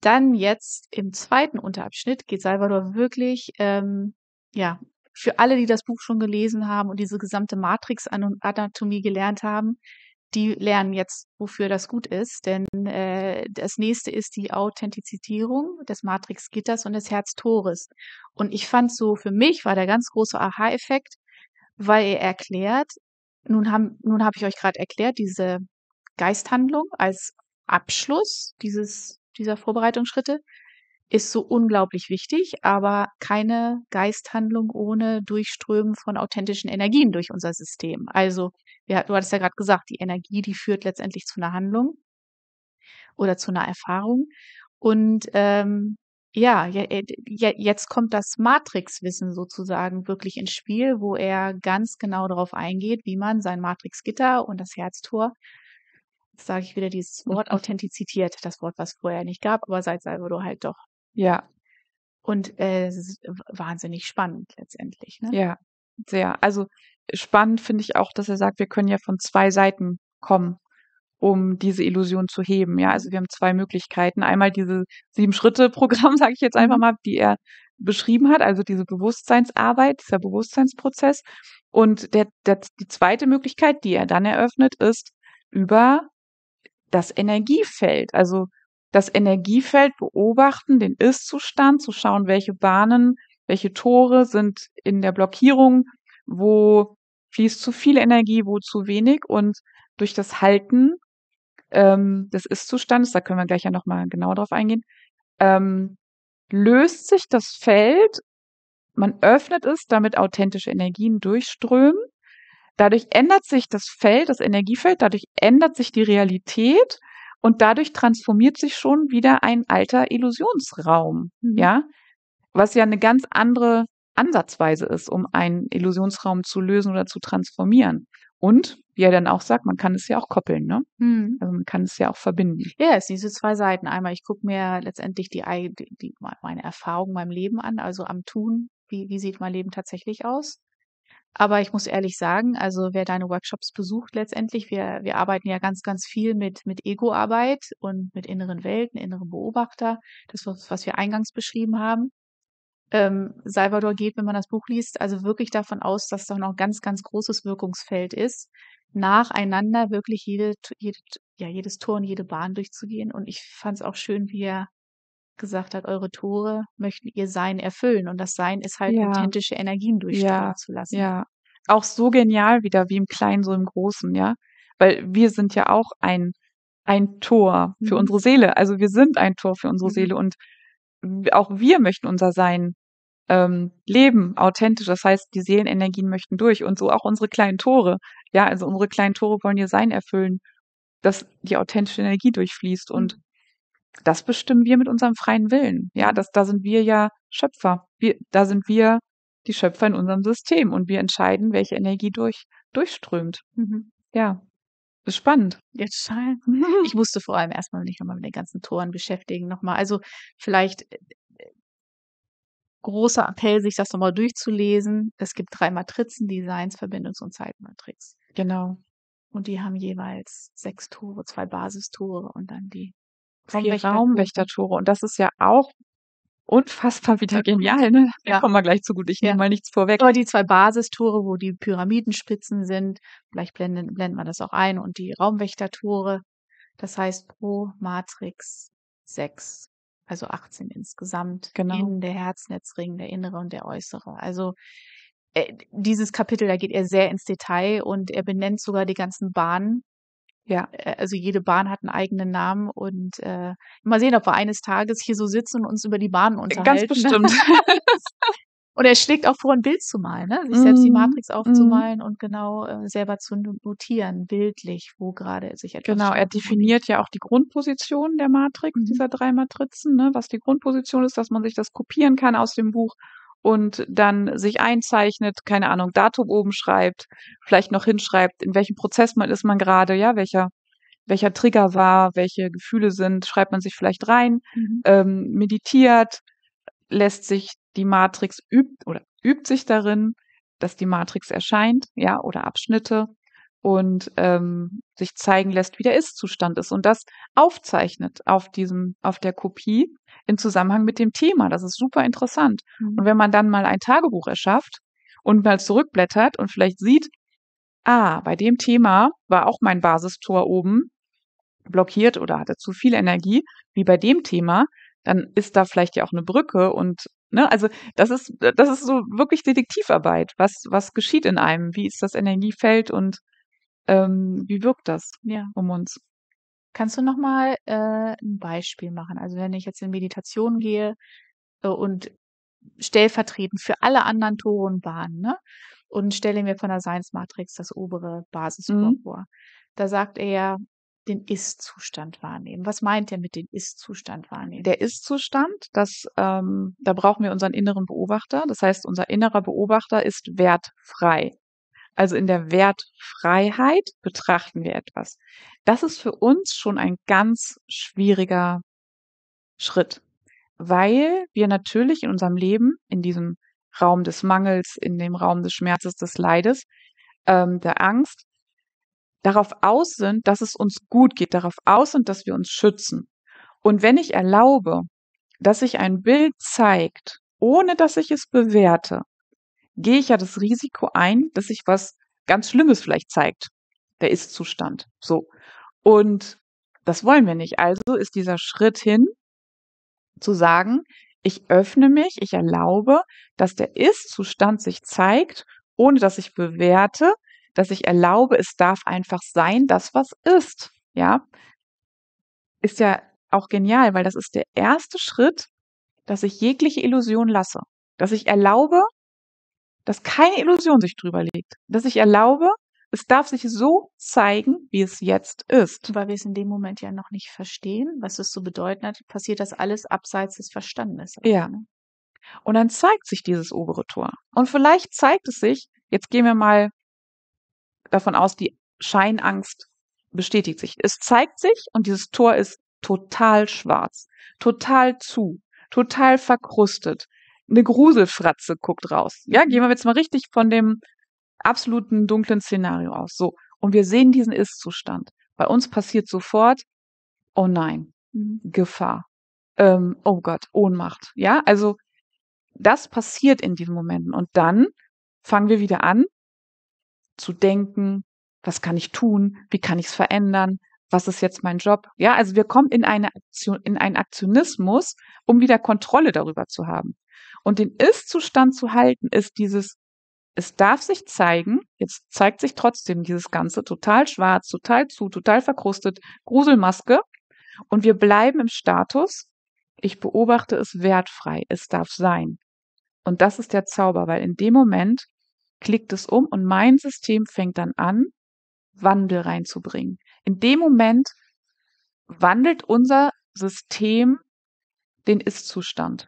Dann jetzt im zweiten Unterabschnitt geht Salvador wirklich, ähm, ja, für alle, die das Buch schon gelesen haben und diese gesamte Matrix-Anatomie gelernt haben, die lernen jetzt, wofür das gut ist. Denn äh, das nächste ist die Authentizierung des Matrix-Gitters und des Herztores. Und ich fand so, für mich war der ganz große Aha-Effekt, weil er erklärt, nun haben, nun hab ich euch gerade erklärt, diese Geisthandlung als Abschluss dieses, dieser Vorbereitungsschritte ist so unglaublich wichtig, aber keine Geisthandlung ohne Durchströmen von authentischen Energien durch unser System. Also, wir, du hattest ja gerade gesagt, die Energie, die führt letztendlich zu einer Handlung oder zu einer Erfahrung. Und ähm, ja, äh, jetzt kommt das Matrix-Wissen sozusagen wirklich ins Spiel, wo er ganz genau darauf eingeht, wie man sein Matrix-Gitter und das Herztor, jetzt sage ich wieder dieses mhm. Wort, authentiziert, das Wort, was vorher nicht gab, aber seit Salvador halt doch. Ja. Und äh, es ist wahnsinnig spannend letztendlich. Ne? Ja, sehr. Also spannend finde ich auch, dass er sagt, wir können ja von zwei Seiten kommen, um diese Illusion zu heben. Ja, also wir haben zwei Möglichkeiten. Einmal diese Sieben-Schritte-Programm, [laughs] sage ich jetzt einfach mhm. mal, die er beschrieben hat, also diese Bewusstseinsarbeit, dieser Bewusstseinsprozess. Und der, der, die zweite Möglichkeit, die er dann eröffnet, ist über das Energiefeld. Also das Energiefeld beobachten, den Ist-Zustand, zu schauen, welche Bahnen, welche Tore sind in der Blockierung, wo fließt zu viel Energie, wo zu wenig und durch das Halten ähm, des Ist-Zustandes, da können wir gleich ja nochmal genau drauf eingehen, ähm, löst sich das Feld, man öffnet es, damit authentische Energien durchströmen. Dadurch ändert sich das Feld, das Energiefeld, dadurch ändert sich die Realität und dadurch transformiert sich schon wieder ein alter Illusionsraum, mhm. ja, was ja eine ganz andere Ansatzweise ist, um einen Illusionsraum zu lösen oder zu transformieren. Und wie er dann auch sagt, man kann es ja auch koppeln, ne? Mhm. Also man kann es ja auch verbinden. Ja, es sind diese zwei Seiten. Einmal, ich gucke mir letztendlich die, die, meine Erfahrung, meinem Leben an, also am Tun, wie, wie sieht mein Leben tatsächlich aus? Aber ich muss ehrlich sagen, also wer deine Workshops besucht letztendlich, wir, wir arbeiten ja ganz, ganz viel mit, mit Ego-Arbeit und mit inneren Welten, inneren Beobachter, das, was, wir eingangs beschrieben haben. Ähm, Salvador geht, wenn man das Buch liest, also wirklich davon aus, dass da noch ganz, ganz großes Wirkungsfeld ist, nacheinander wirklich jede, jede, ja, jedes Tor und jede Bahn durchzugehen. Und ich fand es auch schön, wie er gesagt hat, eure Tore möchten ihr Sein erfüllen. Und das Sein ist halt ja. authentische Energien durchstrahlen ja. zu lassen. Ja. Auch so genial wieder, wie im Kleinen, so im Großen, ja. Weil wir sind ja auch ein, ein Tor für mhm. unsere Seele. Also wir sind ein Tor für unsere mhm. Seele und auch wir möchten unser Sein ähm, leben, authentisch. Das heißt, die Seelenenergien möchten durch und so auch unsere kleinen Tore. Ja, also unsere kleinen Tore wollen ihr Sein erfüllen, dass die authentische Energie durchfließt und mhm das bestimmen wir mit unserem freien Willen. Ja, das, da sind wir ja Schöpfer. Wir, da sind wir die Schöpfer in unserem System und wir entscheiden, welche Energie durch, durchströmt. Mhm. Ja. Ist spannend. Jetzt scheint. [laughs] Ich musste vor allem erstmal mich nochmal mit den ganzen Toren beschäftigen. Nochmal. Also vielleicht äh, großer Appell, sich das nochmal durchzulesen. Es gibt drei Matrizen, Designs, Verbindungs- und Zeitmatrix. Genau. Und die haben jeweils sechs Tore, zwei Basistore und dann die Raumwächtertore. Und das ist ja auch unfassbar wieder genial. Ne? Ja. Da kommen wir gleich zu gut. Ich ja. nehme mal nichts vorweg. Aber die zwei Basistore, wo die Pyramidenspitzen sind, vielleicht blenden, blenden wir das auch ein, und die Raumwächtertore. Das heißt pro Matrix sechs, also 18 insgesamt. Genau. In der Herznetzring, der innere und der äußere. Also äh, dieses Kapitel, da geht er sehr ins Detail und er benennt sogar die ganzen Bahnen, ja, äh, also jede Bahn hat einen eigenen Namen und äh, mal sehen, ob wir eines Tages hier so sitzen und uns über die Bahnen äh, unterhalten. Ganz ne? bestimmt. [laughs] und er schlägt auch vor, ein Bild zu malen, ne? sich selbst die mhm, Matrix mhm. aufzumalen mm. und genau äh, selber zu notieren, bildlich, wo gerade sich etwas. Genau, er definiert ja auch die Grundposition der Matrix, mhm. dieser drei Matrizen, ne? was die Grundposition ist, dass man sich das kopieren kann aus dem Buch und dann sich einzeichnet, keine Ahnung, Datum oben schreibt, vielleicht noch hinschreibt, in welchem Prozess man ist man gerade, ja, welcher welcher Trigger war, welche Gefühle sind, schreibt man sich vielleicht rein, mhm. ähm, meditiert, lässt sich die Matrix übt oder übt sich darin, dass die Matrix erscheint, ja, oder Abschnitte und ähm, sich zeigen lässt, wie der Ist-Zustand ist und das aufzeichnet auf diesem, auf der Kopie im Zusammenhang mit dem Thema. Das ist super interessant. Mhm. Und wenn man dann mal ein Tagebuch erschafft und mal zurückblättert und vielleicht sieht, ah, bei dem Thema war auch mein Basistor oben blockiert oder hatte zu viel Energie, wie bei dem Thema, dann ist da vielleicht ja auch eine Brücke und ne, also das ist das ist so wirklich Detektivarbeit. Was was geschieht in einem? Wie ist das Energiefeld und ähm, wie wirkt das Ja. um uns? Kannst du nochmal äh, ein Beispiel machen? Also wenn ich jetzt in Meditation gehe äh, und stellvertretend für alle anderen Toren Bahnen, ne? Und stelle mir von der Seinsmatrix das obere Basistor Mhm. vor. Da sagt er ja, den Ist-Zustand wahrnehmen. Was meint er mit dem Ist-Zustand wahrnehmen? Der Ist-Zustand, das, ähm, da brauchen wir unseren inneren Beobachter. Das heißt, unser innerer Beobachter ist wertfrei. Also in der Wertfreiheit betrachten wir etwas. Das ist für uns schon ein ganz schwieriger Schritt, weil wir natürlich in unserem Leben, in diesem Raum des Mangels, in dem Raum des Schmerzes, des Leides, ähm, der Angst, darauf aus sind, dass es uns gut geht, darauf aus sind, dass wir uns schützen. Und wenn ich erlaube, dass sich ein Bild zeigt, ohne dass ich es bewerte, gehe ich ja das Risiko ein, dass sich was ganz Schlimmes vielleicht zeigt. Der Ist-Zustand. So. Und das wollen wir nicht. Also ist dieser Schritt hin, zu sagen, ich öffne mich, ich erlaube, dass der Ist-Zustand sich zeigt, ohne dass ich bewerte, dass ich erlaube, es darf einfach sein, dass was ist. Ja, ist ja auch genial, weil das ist der erste Schritt, dass ich jegliche Illusion lasse, dass ich erlaube, dass keine Illusion sich drüber legt, dass ich erlaube, es darf sich so zeigen, wie es jetzt ist. Weil wir es in dem Moment ja noch nicht verstehen, was es so bedeuten hat, passiert das alles abseits des Verstandes. ja. Ne? Und dann zeigt sich dieses obere Tor. Und vielleicht zeigt es sich, jetzt gehen wir mal davon aus, die Scheinangst bestätigt sich. Es zeigt sich und dieses Tor ist total schwarz, total zu, total verkrustet, eine Gruselfratze guckt raus. Ja, mhm. gehen wir jetzt mal richtig von dem absoluten dunklen Szenario aus. So. Und wir sehen diesen Ist-Zustand. Bei uns passiert sofort, oh nein, mhm. Gefahr. Ähm, oh Gott, Ohnmacht. Ja, also das passiert in diesen Momenten. Und dann fangen wir wieder an zu denken, was kann ich tun? Wie kann ich es verändern? Was ist jetzt mein Job? Ja, also wir kommen in eine Aktion, in einen Aktionismus, um wieder Kontrolle darüber zu haben. Und den Ist-Zustand zu halten, ist dieses, es darf sich zeigen, jetzt zeigt sich trotzdem dieses Ganze total schwarz, total zu, total verkrustet, Gruselmaske. Und wir bleiben im Status, ich beobachte es wertfrei, es darf sein. Und das ist der Zauber, weil in dem Moment klickt es um und mein System fängt dann an, Wandel reinzubringen. In dem Moment wandelt unser System den Ist-Zustand.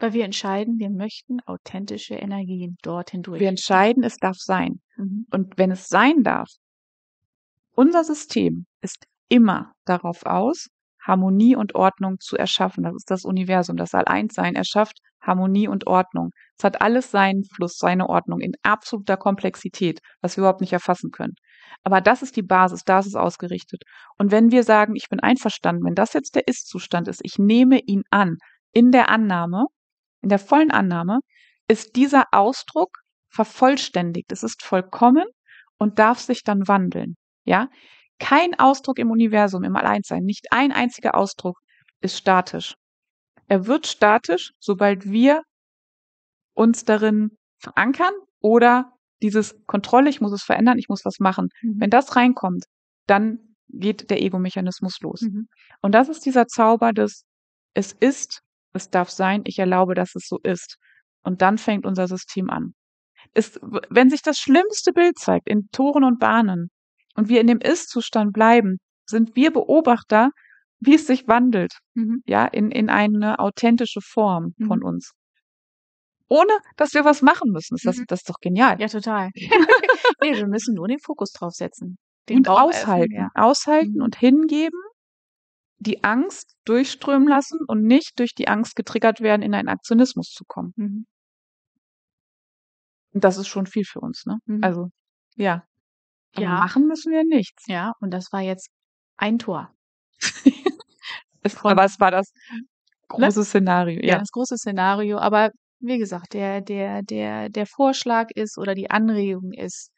Weil wir entscheiden, wir möchten authentische Energien dorthin durch. Wir entscheiden, es darf sein. Mhm. Und wenn es sein darf, unser System ist immer darauf aus, Harmonie und Ordnung zu erschaffen. Das ist das Universum, das All-Eins-Sein erschafft Harmonie und Ordnung. Es hat alles seinen Fluss, seine Ordnung in absoluter Komplexität, was wir überhaupt nicht erfassen können. Aber das ist die Basis, da ist es ausgerichtet. Und wenn wir sagen, ich bin einverstanden, wenn das jetzt der Ist-Zustand ist, ich nehme ihn an, in der Annahme, in der vollen Annahme, ist dieser Ausdruck vervollständigt. Es ist vollkommen und darf sich dann wandeln. Ja? Kein Ausdruck im Universum, im Alleinsein, nicht ein einziger Ausdruck ist statisch. Er wird statisch, sobald wir uns darin verankern oder dieses Kontrolle, ich muss es verändern, ich muss was machen. Mhm. Wenn das reinkommt, dann geht der Ego-Mechanismus los. Mhm. Und das ist dieser Zauber des, es ist es darf sein, ich erlaube, dass es so ist. Und dann fängt unser System an. Ist, wenn sich das schlimmste Bild zeigt in Toren und Bahnen und wir in dem Ist-Zustand bleiben, sind wir Beobachter, wie es sich wandelt, mhm. ja, in, in eine authentische Form mhm. von uns. Ohne, dass wir was machen müssen. Ist das, mhm. das ist doch genial. Ja, total. [laughs] nee, wir müssen nur den Fokus draufsetzen. Den und Bauch äh, aushalten. Elfen, ja. Aushalten mhm. und hingeben die Angst durchströmen lassen und nicht durch die Angst getriggert werden, in einen Aktionismus zu kommen. Mhm. Und das ist schon viel für uns, ne? Mhm. Also, ja. ja. machen müssen wir nichts. Ja, und das war jetzt ein Tor. [laughs] es, aber es war das ne? große ne? Szenario. Ja. ja, das große Szenario. Aber wie gesagt, der, der, der, der Vorschlag ist oder die Anregung ist,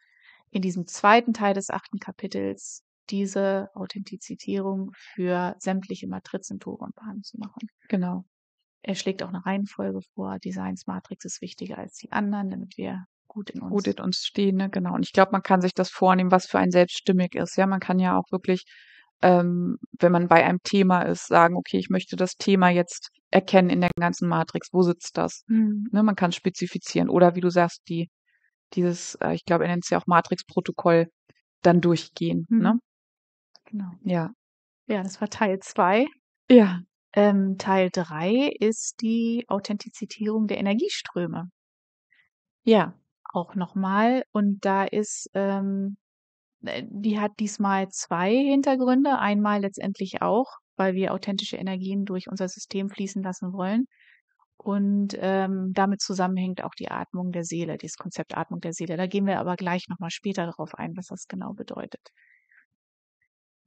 in diesem zweiten Teil des achten Kapitels diese Authentizierung für sämtliche Matrizentore und Bahnen zu machen. Genau. Er schlägt auch eine Reihenfolge vor. Designs Matrix ist wichtiger als die anderen, damit wir gut in uns, gut in uns stehen. Ne? Genau. Und ich glaube, man kann sich das vornehmen, was für einen selbststimmig ist. Ja, man kann ja auch wirklich, ähm, wenn man bei einem Thema ist, sagen, okay, ich möchte das Thema jetzt erkennen in der ganzen Matrix. Wo sitzt das? Mhm. Ne, man kann spezifizieren. Oder wie du sagst, die, dieses, äh, ich glaube, er nennt es ja auch Matrix-Protokoll dann durchgehen. Ne? Mhm. Ne? Genau. Ja. Ja, das war Teil 2. Ja. Ähm, Teil 3 ist die Authentizierung der Energieströme. Ja, auch nochmal. Und da ist, ähm, äh, die hat diesmal zwei Hintergründe. Einmal letztendlich auch, weil wir authentische Energien durch unser System fließen lassen wollen. Und ähm, damit zusammenhängt auch die Atmung der Seele, dieses Konzept Atmung der Seele. Da gehen wir aber gleich nochmal später darauf ein, was das genau bedeutet.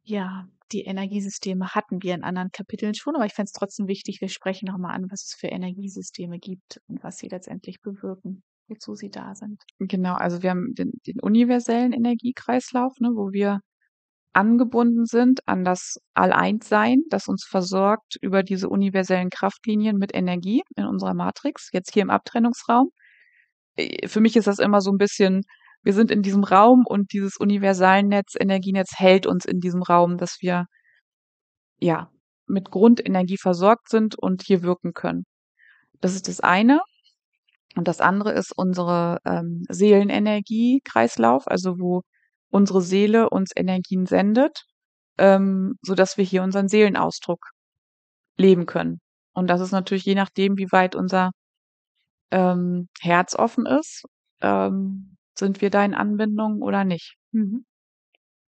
Ja, die Energiesysteme hatten wir in anderen Kapiteln schon, aber ich fände es trotzdem wichtig, wir sprechen nochmal an, was es für Energiesysteme gibt und was sie letztendlich bewirken, wozu sie da sind. Genau, also wir haben den, den universellen Energiekreislauf, ne, wo wir angebunden sind an das Alleinssein, das uns versorgt über diese universellen Kraftlinien mit Energie in unserer Matrix, jetzt hier im Abtrennungsraum. Äh, für mich ist das immer so ein bisschen wir sind in diesem Raum und dieses Universalnetz, Energienetz hält uns in diesem Raum, dass wir ja mit Grundenergie versorgt sind und hier wirken können. Das ist das eine. Und das andere ist unsere ähm, Seelenenergie-Kreislauf, also wo unsere Seele uns Energien sendet, ähm, dass wir hier unseren Seelenausdruck leben können. Und das ist natürlich je nachdem, wie weit unser ähm, Herz offen ist, ähm, sind wir da in Anbindung oder nicht? Mhm.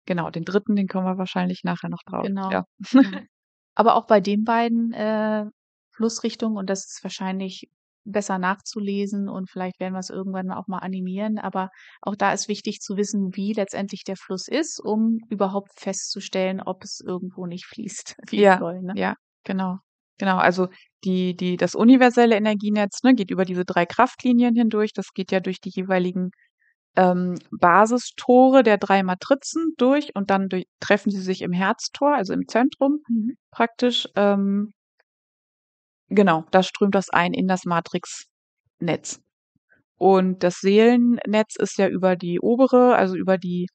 Genau, den dritten, den kommen wir wahrscheinlich nachher noch drauf. Genau. Ja. Genau. [laughs] Aber auch bei den beiden äh, Flussrichtungen, und das ist wahrscheinlich besser nachzulesen und vielleicht werden wir es irgendwann auch mal animieren. Aber auch da ist wichtig zu wissen, wie letztendlich der Fluss ist, um überhaupt festzustellen, ob es irgendwo nicht fließt. [laughs] ja, soll, ne? ja, genau. Genau, also die, die, das universelle Energienetz ne, geht über diese drei Kraftlinien hindurch. Das geht ja durch die jeweiligen ähm, Basistore der drei Matrizen durch und dann durch, treffen sie sich im Herztor, also im Zentrum mhm. praktisch. Ähm, genau, da strömt das ein in das Matrixnetz. Und das Seelennetz ist ja über die obere, also über die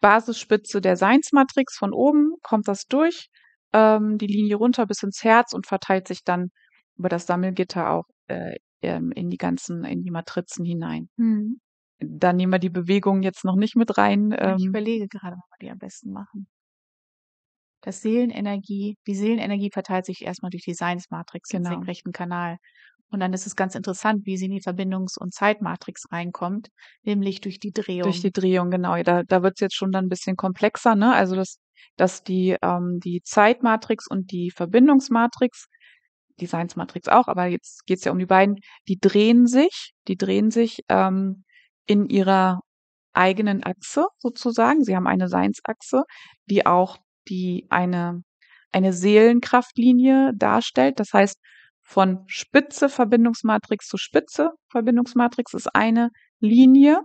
Basisspitze der Seinsmatrix von oben, kommt das durch, ähm, die Linie runter bis ins Herz und verteilt sich dann über das Sammelgitter auch äh, ähm, in die ganzen, in die Matrizen hinein. Mhm. Da nehmen wir die Bewegung jetzt noch nicht mit rein. Ähm. Ich überlege gerade, was wir die am besten machen. Das Seelenenergie, die Seelenenergie verteilt sich erstmal durch die Seinsmatrix genau. im rechten Kanal. Und dann ist es ganz interessant, wie sie in die Verbindungs- und Zeitmatrix reinkommt, nämlich durch die Drehung. Durch die Drehung, genau. Da, da wird es jetzt schon dann ein bisschen komplexer, ne? Also dass, dass die, ähm, die Zeitmatrix und die Verbindungsmatrix, die Seinsmatrix auch, aber jetzt geht es ja um die beiden, die drehen sich, die drehen sich ähm, in ihrer eigenen Achse sozusagen. Sie haben eine Seinsachse, die auch die eine, eine Seelenkraftlinie darstellt. Das heißt, von Spitze Verbindungsmatrix zu Spitze Verbindungsmatrix ist eine Linie,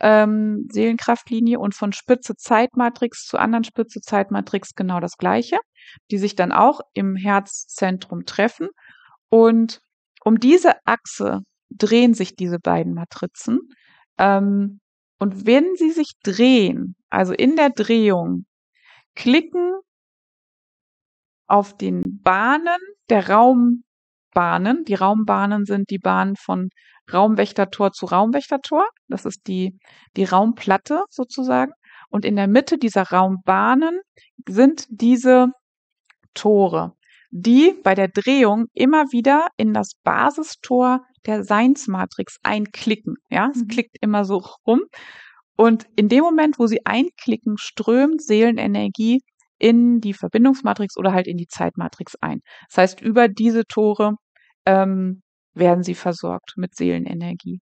ähm, Seelenkraftlinie und von Spitze Zeitmatrix zu anderen Spitze Zeitmatrix genau das gleiche, die sich dann auch im Herzzentrum treffen. Und um diese Achse drehen sich diese beiden Matrizen ähm, und wenn Sie sich drehen, also in der Drehung, klicken auf den Bahnen der Raumbahnen. Die Raumbahnen sind die Bahnen von Raumwächtertor zu Raumwächtertor. Das ist die, die Raumplatte sozusagen. Und in der Mitte dieser Raumbahnen sind diese Tore, die bei der Drehung immer wieder in das Basistor der Seinsmatrix einklicken. Ja, es mhm. klickt immer so rum. Und in dem Moment, wo sie einklicken, strömt Seelenenergie in die Verbindungsmatrix oder halt in die Zeitmatrix ein. Das heißt, über diese Tore ähm, werden sie versorgt mit Seelenenergie.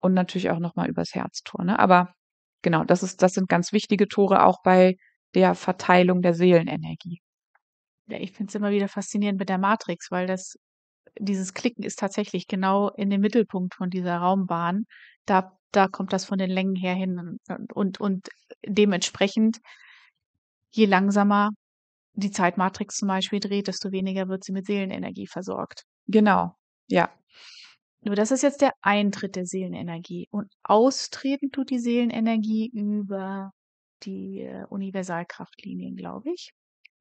Und natürlich auch nochmal übers Herztor. Ne? Aber genau, das, ist, das sind ganz wichtige Tore auch bei der Verteilung der Seelenenergie. Ja, ich finde es immer wieder faszinierend mit der Matrix, weil das dieses Klicken ist tatsächlich genau in den Mittelpunkt von dieser Raumbahn. Da, da kommt das von den Längen her hin und, und dementsprechend, je langsamer die Zeitmatrix zum Beispiel dreht, desto weniger wird sie mit Seelenenergie versorgt. Genau, ja. Nur das ist jetzt der Eintritt der Seelenenergie. Und austreten tut die Seelenenergie über die äh, Universalkraftlinien, glaube ich.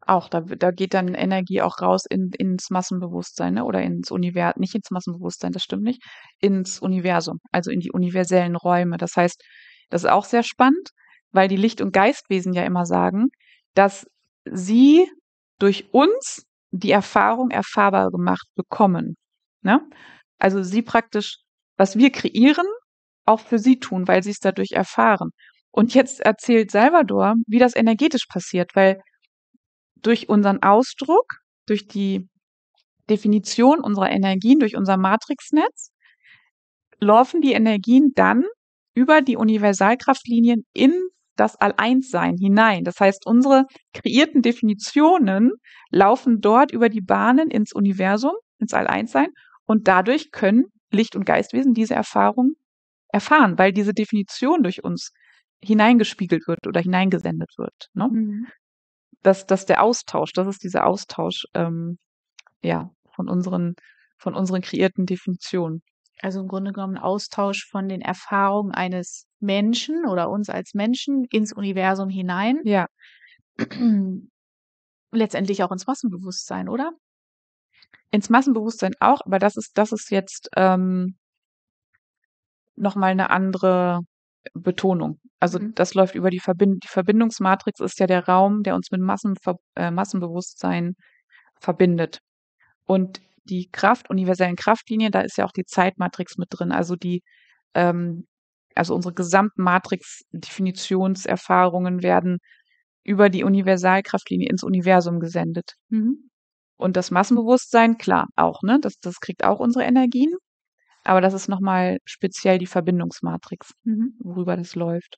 Auch, da, da geht dann Energie auch raus in, ins Massenbewusstsein, ne? oder ins Universum, nicht ins Massenbewusstsein, das stimmt nicht, ins Universum, also in die universellen Räume. Das heißt, das ist auch sehr spannend, weil die Licht- und Geistwesen ja immer sagen, dass sie durch uns die Erfahrung erfahrbar gemacht bekommen. Ne? Also sie praktisch, was wir kreieren, auch für sie tun, weil sie es dadurch erfahren. Und jetzt erzählt Salvador, wie das energetisch passiert, weil durch unseren Ausdruck, durch die Definition unserer Energien, durch unser Matrixnetz, laufen die Energien dann über die Universalkraftlinien in das All-Eins-Sein hinein. Das heißt, unsere kreierten Definitionen laufen dort über die Bahnen ins Universum, ins All-Eins-Sein und dadurch können Licht- und Geistwesen diese Erfahrung erfahren, weil diese Definition durch uns hineingespiegelt wird oder hineingesendet wird. Ne? Mhm dass, dass der Austausch, das ist dieser Austausch, ähm, ja, von unseren, von unseren kreierten Definitionen. Also im Grunde genommen Austausch von den Erfahrungen eines Menschen oder uns als Menschen ins Universum hinein. Ja. Letztendlich auch ins Massenbewusstsein, oder? Ins Massenbewusstsein auch, aber das ist, das ist jetzt ähm, nochmal eine andere Betonung. Also mhm. das läuft über die Verbind die Verbindungsmatrix ist ja der Raum, der uns mit Massenver äh, Massenbewusstsein verbindet. Und die Kraft, universellen Kraftlinien, da ist ja auch die Zeitmatrix mit drin. Also die, ähm, also unsere gesamten Matrix-Definitionserfahrungen werden über die Universalkraftlinie ins Universum gesendet. Mhm. Und das Massenbewusstsein, klar, auch, ne? Das, das kriegt auch unsere Energien. Aber das ist nochmal speziell die Verbindungsmatrix, mhm. worüber das läuft.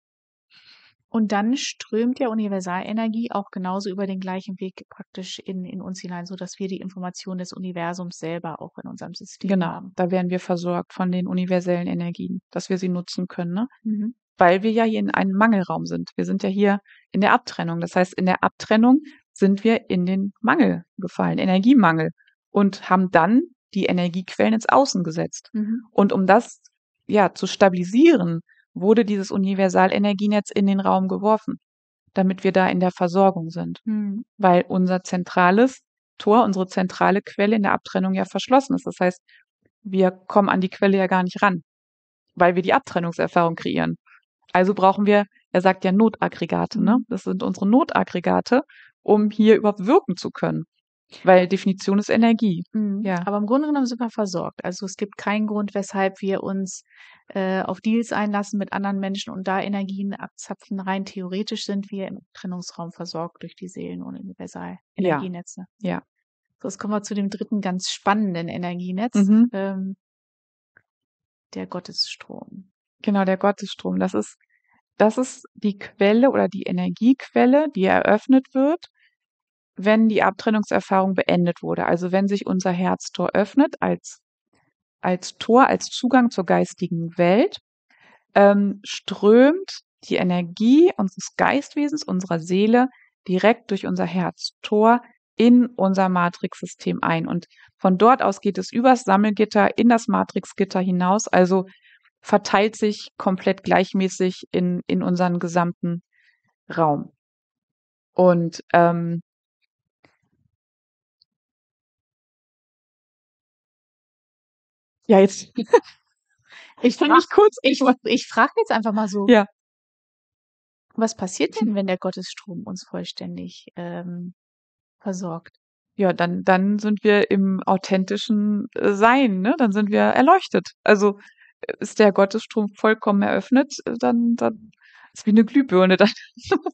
Und dann strömt ja Universalenergie auch genauso über den gleichen Weg praktisch in, in uns hinein, sodass wir die Information des Universums selber auch in unserem System genau, haben. Genau, da werden wir versorgt von den universellen Energien, dass wir sie nutzen können. Ne? Mhm weil wir ja hier in einem Mangelraum sind. Wir sind ja hier in der Abtrennung. Das heißt, in der Abtrennung sind wir in den Mangel gefallen, Energiemangel und haben dann die Energiequellen ins Außen gesetzt. Mhm. Und um das ja zu stabilisieren, wurde dieses Universalenergienetz in den Raum geworfen, damit wir da in der Versorgung sind. Mhm. Weil unser zentrales Tor, unsere zentrale Quelle in der Abtrennung ja verschlossen ist. Das heißt, wir kommen an die Quelle ja gar nicht ran, weil wir die Abtrennungserfahrung kreieren. Also brauchen wir, er sagt ja Notaggregate, ne? Das sind unsere Notaggregate, um hier überhaupt wirken zu können. Weil Definition ist Energie. Mhm. Ja. Aber im Grunde genommen sind wir versorgt. Also es gibt keinen Grund, weshalb wir uns äh, auf Deals einlassen mit anderen Menschen und da Energien abzapfen. Rein theoretisch sind wir im Trennungsraum versorgt durch die Seelen und universal Energienetze. Ja. ja. So, jetzt kommen wir zu dem dritten ganz spannenden Energienetz, mhm. ähm, der Gottesstrom. Genau, der Gottesstrom. Das ist, das ist die Quelle oder die Energiequelle, die eröffnet wird wenn die Abtrennungserfahrung beendet wurde, also wenn sich unser Herztor öffnet als, als Tor, als Zugang zur geistigen Welt, ähm, strömt die Energie unseres Geistwesens, unserer Seele direkt durch unser Herztor in unser Matrixsystem ein. Und von dort aus geht es übers Sammelgitter in das Matrixgitter hinaus, also verteilt sich komplett gleichmäßig in, in unseren gesamten Raum. Und ähm, Ja, jetzt. ich [laughs] frage mich kurz. Ich, ich frage jetzt einfach mal so. Ja. Was passiert mhm. denn, wenn der Gottesstrom uns vollständig ähm, versorgt? Ja, dann, dann sind wir im authentischen äh, Sein, ne? Dann sind wir erleuchtet. Also äh, ist der Gottesstrom vollkommen eröffnet, äh, dann, dann ist wie eine Glühbirne. Dann [laughs]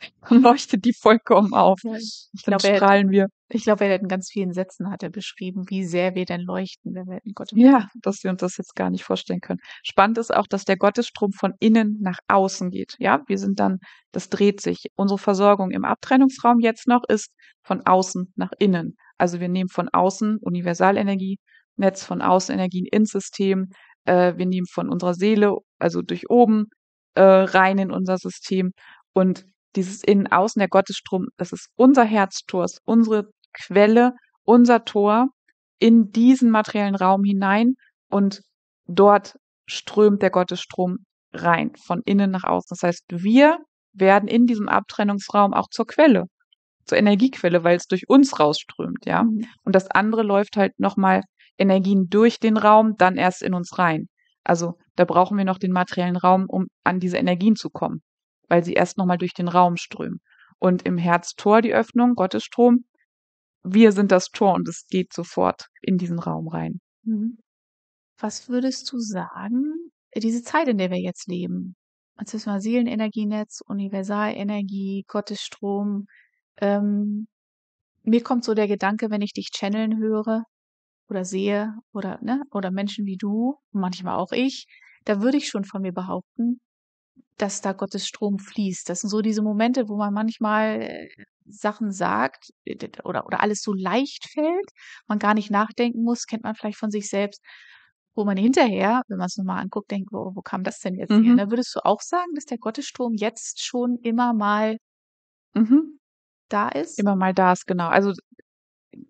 [laughs] leuchtet die vollkommen auf. Ich Dann glaube, strahlen wir. Ich glaube, er hat in ganz vielen Sätzen hat er beschrieben, wie sehr wir denn leuchten, wenn wir in Gott Ja, dass wir uns das jetzt gar nicht vorstellen können. Spannend ist auch, dass der Gottesstrom von innen nach außen geht. Ja, wir sind dann, das dreht sich. Unsere Versorgung im Abtrennungsraum jetzt noch ist von außen nach innen. Also wir nehmen von außen Universalenergie, Netz von außen Energien ins System. Äh, wir nehmen von unserer Seele, also durch oben, äh, rein in unser System. Und dieses Innen-Außen, der Gottesstrom, das ist unser Herztor, ist unsere Quelle, unser Tor in diesen materiellen Raum hinein und dort strömt der Gottesstrom rein, von innen nach außen. Das heißt, wir werden in diesem Abtrennungsraum auch zur Quelle, zur Energiequelle, weil es durch uns rausströmt, ja. Mhm. Und das andere läuft halt nochmal Energien durch den Raum, dann erst in uns rein. Also da brauchen wir noch den materiellen Raum, um an diese Energien zu kommen weil sie erst nochmal durch den Raum strömen. Und im Herztor die Öffnung, Gottesstrom, wir sind das Tor und es geht sofort in diesen Raum rein. Mhm. Was würdest du sagen, diese Zeit, in der wir jetzt leben, Also wissen war Seelenenergienetz, Universalenergie, Gottesstrom, ähm, mir kommt so der Gedanke, wenn ich dich channeln höre oder sehe oder, ne, oder Menschen wie du, manchmal auch ich, da würde ich schon von mir behaupten, dass da Gottes Strom fließt. Das sind so diese Momente, wo man manchmal äh, Sachen sagt oder, oder alles so leicht fällt, man gar nicht nachdenken muss, kennt man vielleicht von sich selbst, wo man hinterher, wenn man es nochmal anguckt, denkt, wo, wo kam das denn jetzt mhm. her? Ne, da würdest du auch sagen, dass der Gottesstrom jetzt schon immer mal mhm. da ist? Immer mal da ist, genau. Also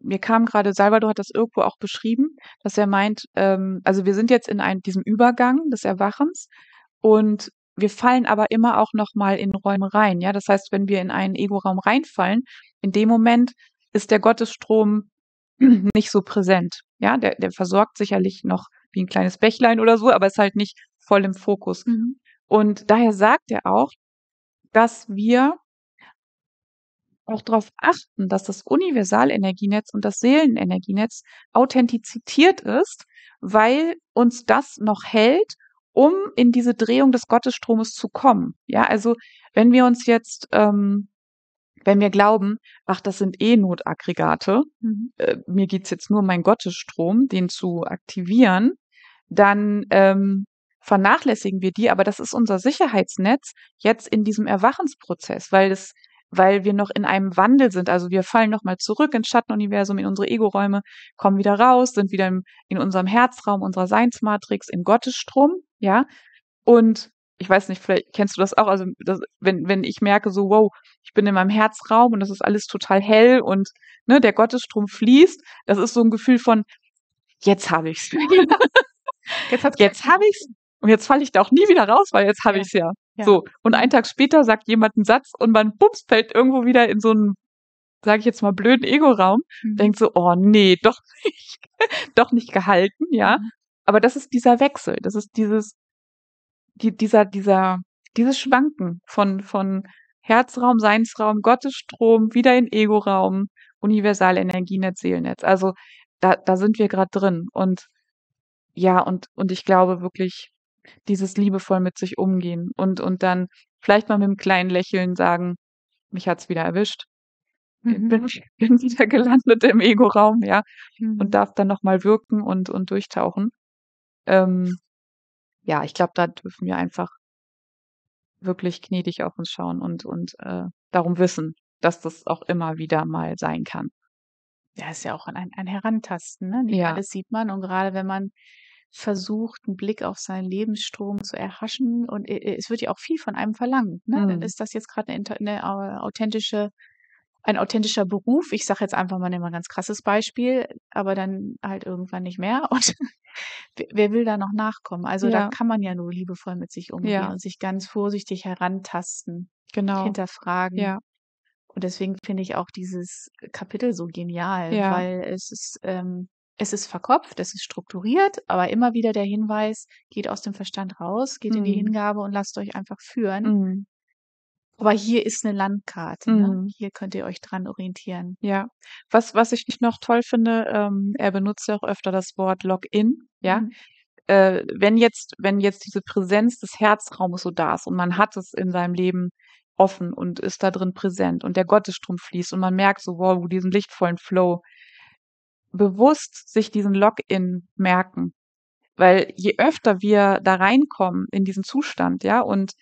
mir kam gerade, Salvador hat das irgendwo auch beschrieben, dass er meint, ähm, also wir sind jetzt in einem, diesem Übergang des Erwachens und wir fallen aber immer auch nochmal in Räume rein. Ja, das heißt, wenn wir in einen Ego-Raum reinfallen, in dem Moment ist der Gottesstrom [clears throat] nicht so präsent. Ja, der, der versorgt sicherlich noch wie ein kleines Bächlein oder so, aber ist halt nicht voll im Fokus. Mhm. Und daher sagt er auch, dass wir auch darauf achten, dass das Universalenergienetz und das Seelenenergienetz authentiziert ist, weil uns das noch hält um in diese Drehung des Gottesstromes zu kommen. Ja, also wenn wir uns jetzt, ähm, wenn wir glauben, ach, das sind eh Notaggregate, mhm. äh, mir geht's jetzt nur um meinen Gottesstrom, den zu aktivieren, dann ähm, vernachlässigen wir die, aber das ist unser Sicherheitsnetz jetzt in diesem Erwachensprozess, weil es weil wir noch in einem Wandel sind. Also wir fallen nochmal zurück ins Schattenuniversum, in unsere Ego-Räume, kommen wieder raus, sind wieder im, in unserem Herzraum, unserer Seinsmatrix, im Gottesstrom ja. Und ich weiß nicht, vielleicht kennst du das auch, also das, wenn, wenn ich merke so, wow, ich bin in meinem Herzraum und das ist alles total hell und ne, der Gottesstrom fließt, das ist so ein Gefühl von, jetzt habe ich's. [laughs] jetzt hat's jetzt habe ich's und jetzt falle ich da auch nie wieder raus, weil jetzt habe ja. ich's ja. ja. So, und einen Tag später sagt jemand einen Satz und man bums fällt irgendwo wieder in so einen sage ich jetzt mal blöden Ego-Raum, mhm. denkt so, oh nee, doch nicht, [laughs] doch nicht gehalten, ja. Mhm. Aber das ist dieser Wechsel, das ist dieses, die, dieser, dieser, dieses Schwanken von, von Herzraum, Seinsraum, Gottesstrom, wieder in Egoraum, universale Energienetz, Seelennetz. Also da, da sind wir gerade drin. Und ja, und, und ich glaube wirklich, dieses liebevoll mit sich umgehen und, und dann vielleicht mal mit einem kleinen Lächeln sagen, mich hat's wieder erwischt. Mhm. Bin, [laughs] bin wieder gelandet im Ego-Raum, ja. Mhm. Und darf dann nochmal wirken und, und durchtauchen. Ähm, ja, ich glaube, da dürfen wir einfach wirklich gnädig auf uns schauen und, und äh, darum wissen, dass das auch immer wieder mal sein kann. Ja, ist ja auch ein, ein Herantasten, ne? Nicht ja. alles sieht man. Und gerade wenn man versucht, einen Blick auf seinen Lebensstrom zu erhaschen und äh, äh, es wird ja auch viel von einem verlangt. Ne? Mhm. Ist das jetzt gerade eine, eine, authentische ein authentischer Beruf. Ich sage jetzt einfach mal immer ein ganz krasses Beispiel, aber dann halt irgendwann nicht mehr. [laughs] Und wer will da noch nachkommen? Also ja. da kann man ja nur liebevoll mit sich umgehen ja. und sich ganz vorsichtig herantasten, genau. hinterfragen. Ja. Und deswegen finde ich auch dieses Kapitel so genial, weil es ist, ähm, es ist verkopft, es ist strukturiert, aber immer wieder der Hinweis, geht aus dem Verstand raus, geht mhm. in die mhm. Hingabe und lasst euch einfach führen. Mhm. Aber hier ist eine Landkarte. Ne? Mhm. Ne? Hier könnt ihr euch dran orientieren. Ja. Was, was ich noch toll finde, ähm, er benutzt ja auch öfter das Wort Login. Ja. Mhm. Äh, wenn jetzt, wenn jetzt diese Präsenz des Herzraumes so da ist und man hat es in seinem Leben offen und ist da drin präsent und der Gottesstrom fließt und man merkt so, wow, diesen lichtvollen Flow, bewusst sich diesen Login merken. Weil je öfter wir da reinkommen in diesen Zustand, ja, und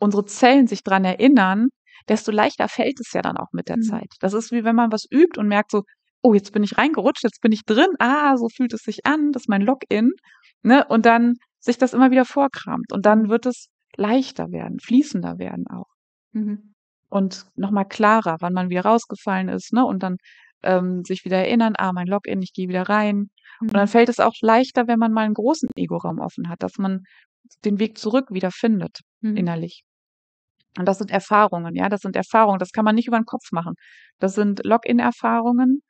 unsere Zellen sich dran erinnern, desto leichter fällt es ja dann auch mit der mhm. Zeit. Das ist wie wenn man was übt und merkt so, oh, jetzt bin ich reingerutscht, jetzt bin ich drin, ah, so fühlt es sich an, das ist mein Login, ne? Und dann sich das immer wieder vorkramt und dann wird es leichter werden, fließender werden auch. Mhm. Und nochmal klarer, wann man wieder rausgefallen ist, ne? Und dann ähm, sich wieder erinnern, ah, mein Login, ich gehe wieder rein. Mhm. Und dann mhm. fällt es auch leichter, wenn man mal einen großen Ego-Raum offen hat, dass man den Weg zurück wieder findet, mhm. innerlich. Und das sind Erfahrungen, ja, das sind Erfahrungen, das kann man nicht über den Kopf machen. Das sind Login-Erfahrungen,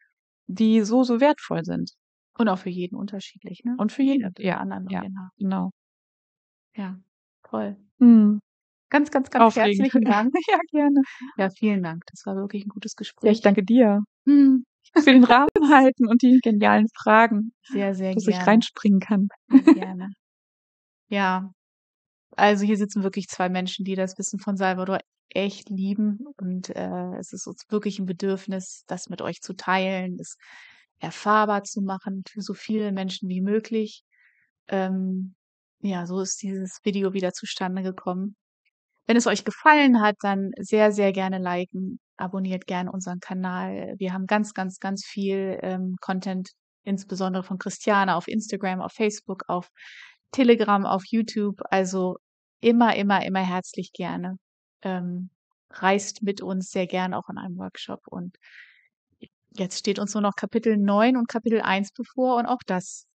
die so, so wertvoll sind. Und auch für jeden unterschiedlich, ne? Und für jeden, ja. Anderen ja, genau. Ja, toll. Mhm. Ganz, ganz, ganz Aufregend. herzlichen Dank. [laughs] ja, gerne. Ja, vielen Dank. Das war wirklich ein gutes Gespräch. Ja, ich danke dir. Mhm. Für den Rahmen halten und die genialen Fragen. Sehr, sehr dass gerne. Dass ich reinspringen kann. Sehr gerne. Ja, also hier sitzen wirklich zwei Menschen, die das Wissen von Salvador echt lieben und äh, es ist uns wirklich ein Bedürfnis, das mit euch zu teilen, es erfahrbar zu machen für so viele Menschen wie möglich. Ähm, ja, so ist dieses Video wieder zustande gekommen. Wenn es euch gefallen hat, dann sehr, sehr gerne liken, abonniert gerne unseren Kanal. Wir haben ganz, ganz, ganz viel ähm, Content, insbesondere von Christiane auf Instagram, auf Facebook, auf Telegram, auf YouTube. Also immer, immer, immer herzlich gerne. Ähm, reist mit uns sehr gern auch in einem Workshop. Und jetzt steht uns nur noch Kapitel 9 und Kapitel 1 bevor und auch das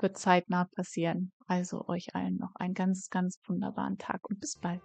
wird zeitnah passieren. Also euch allen noch einen ganz, ganz wunderbaren Tag und bis bald.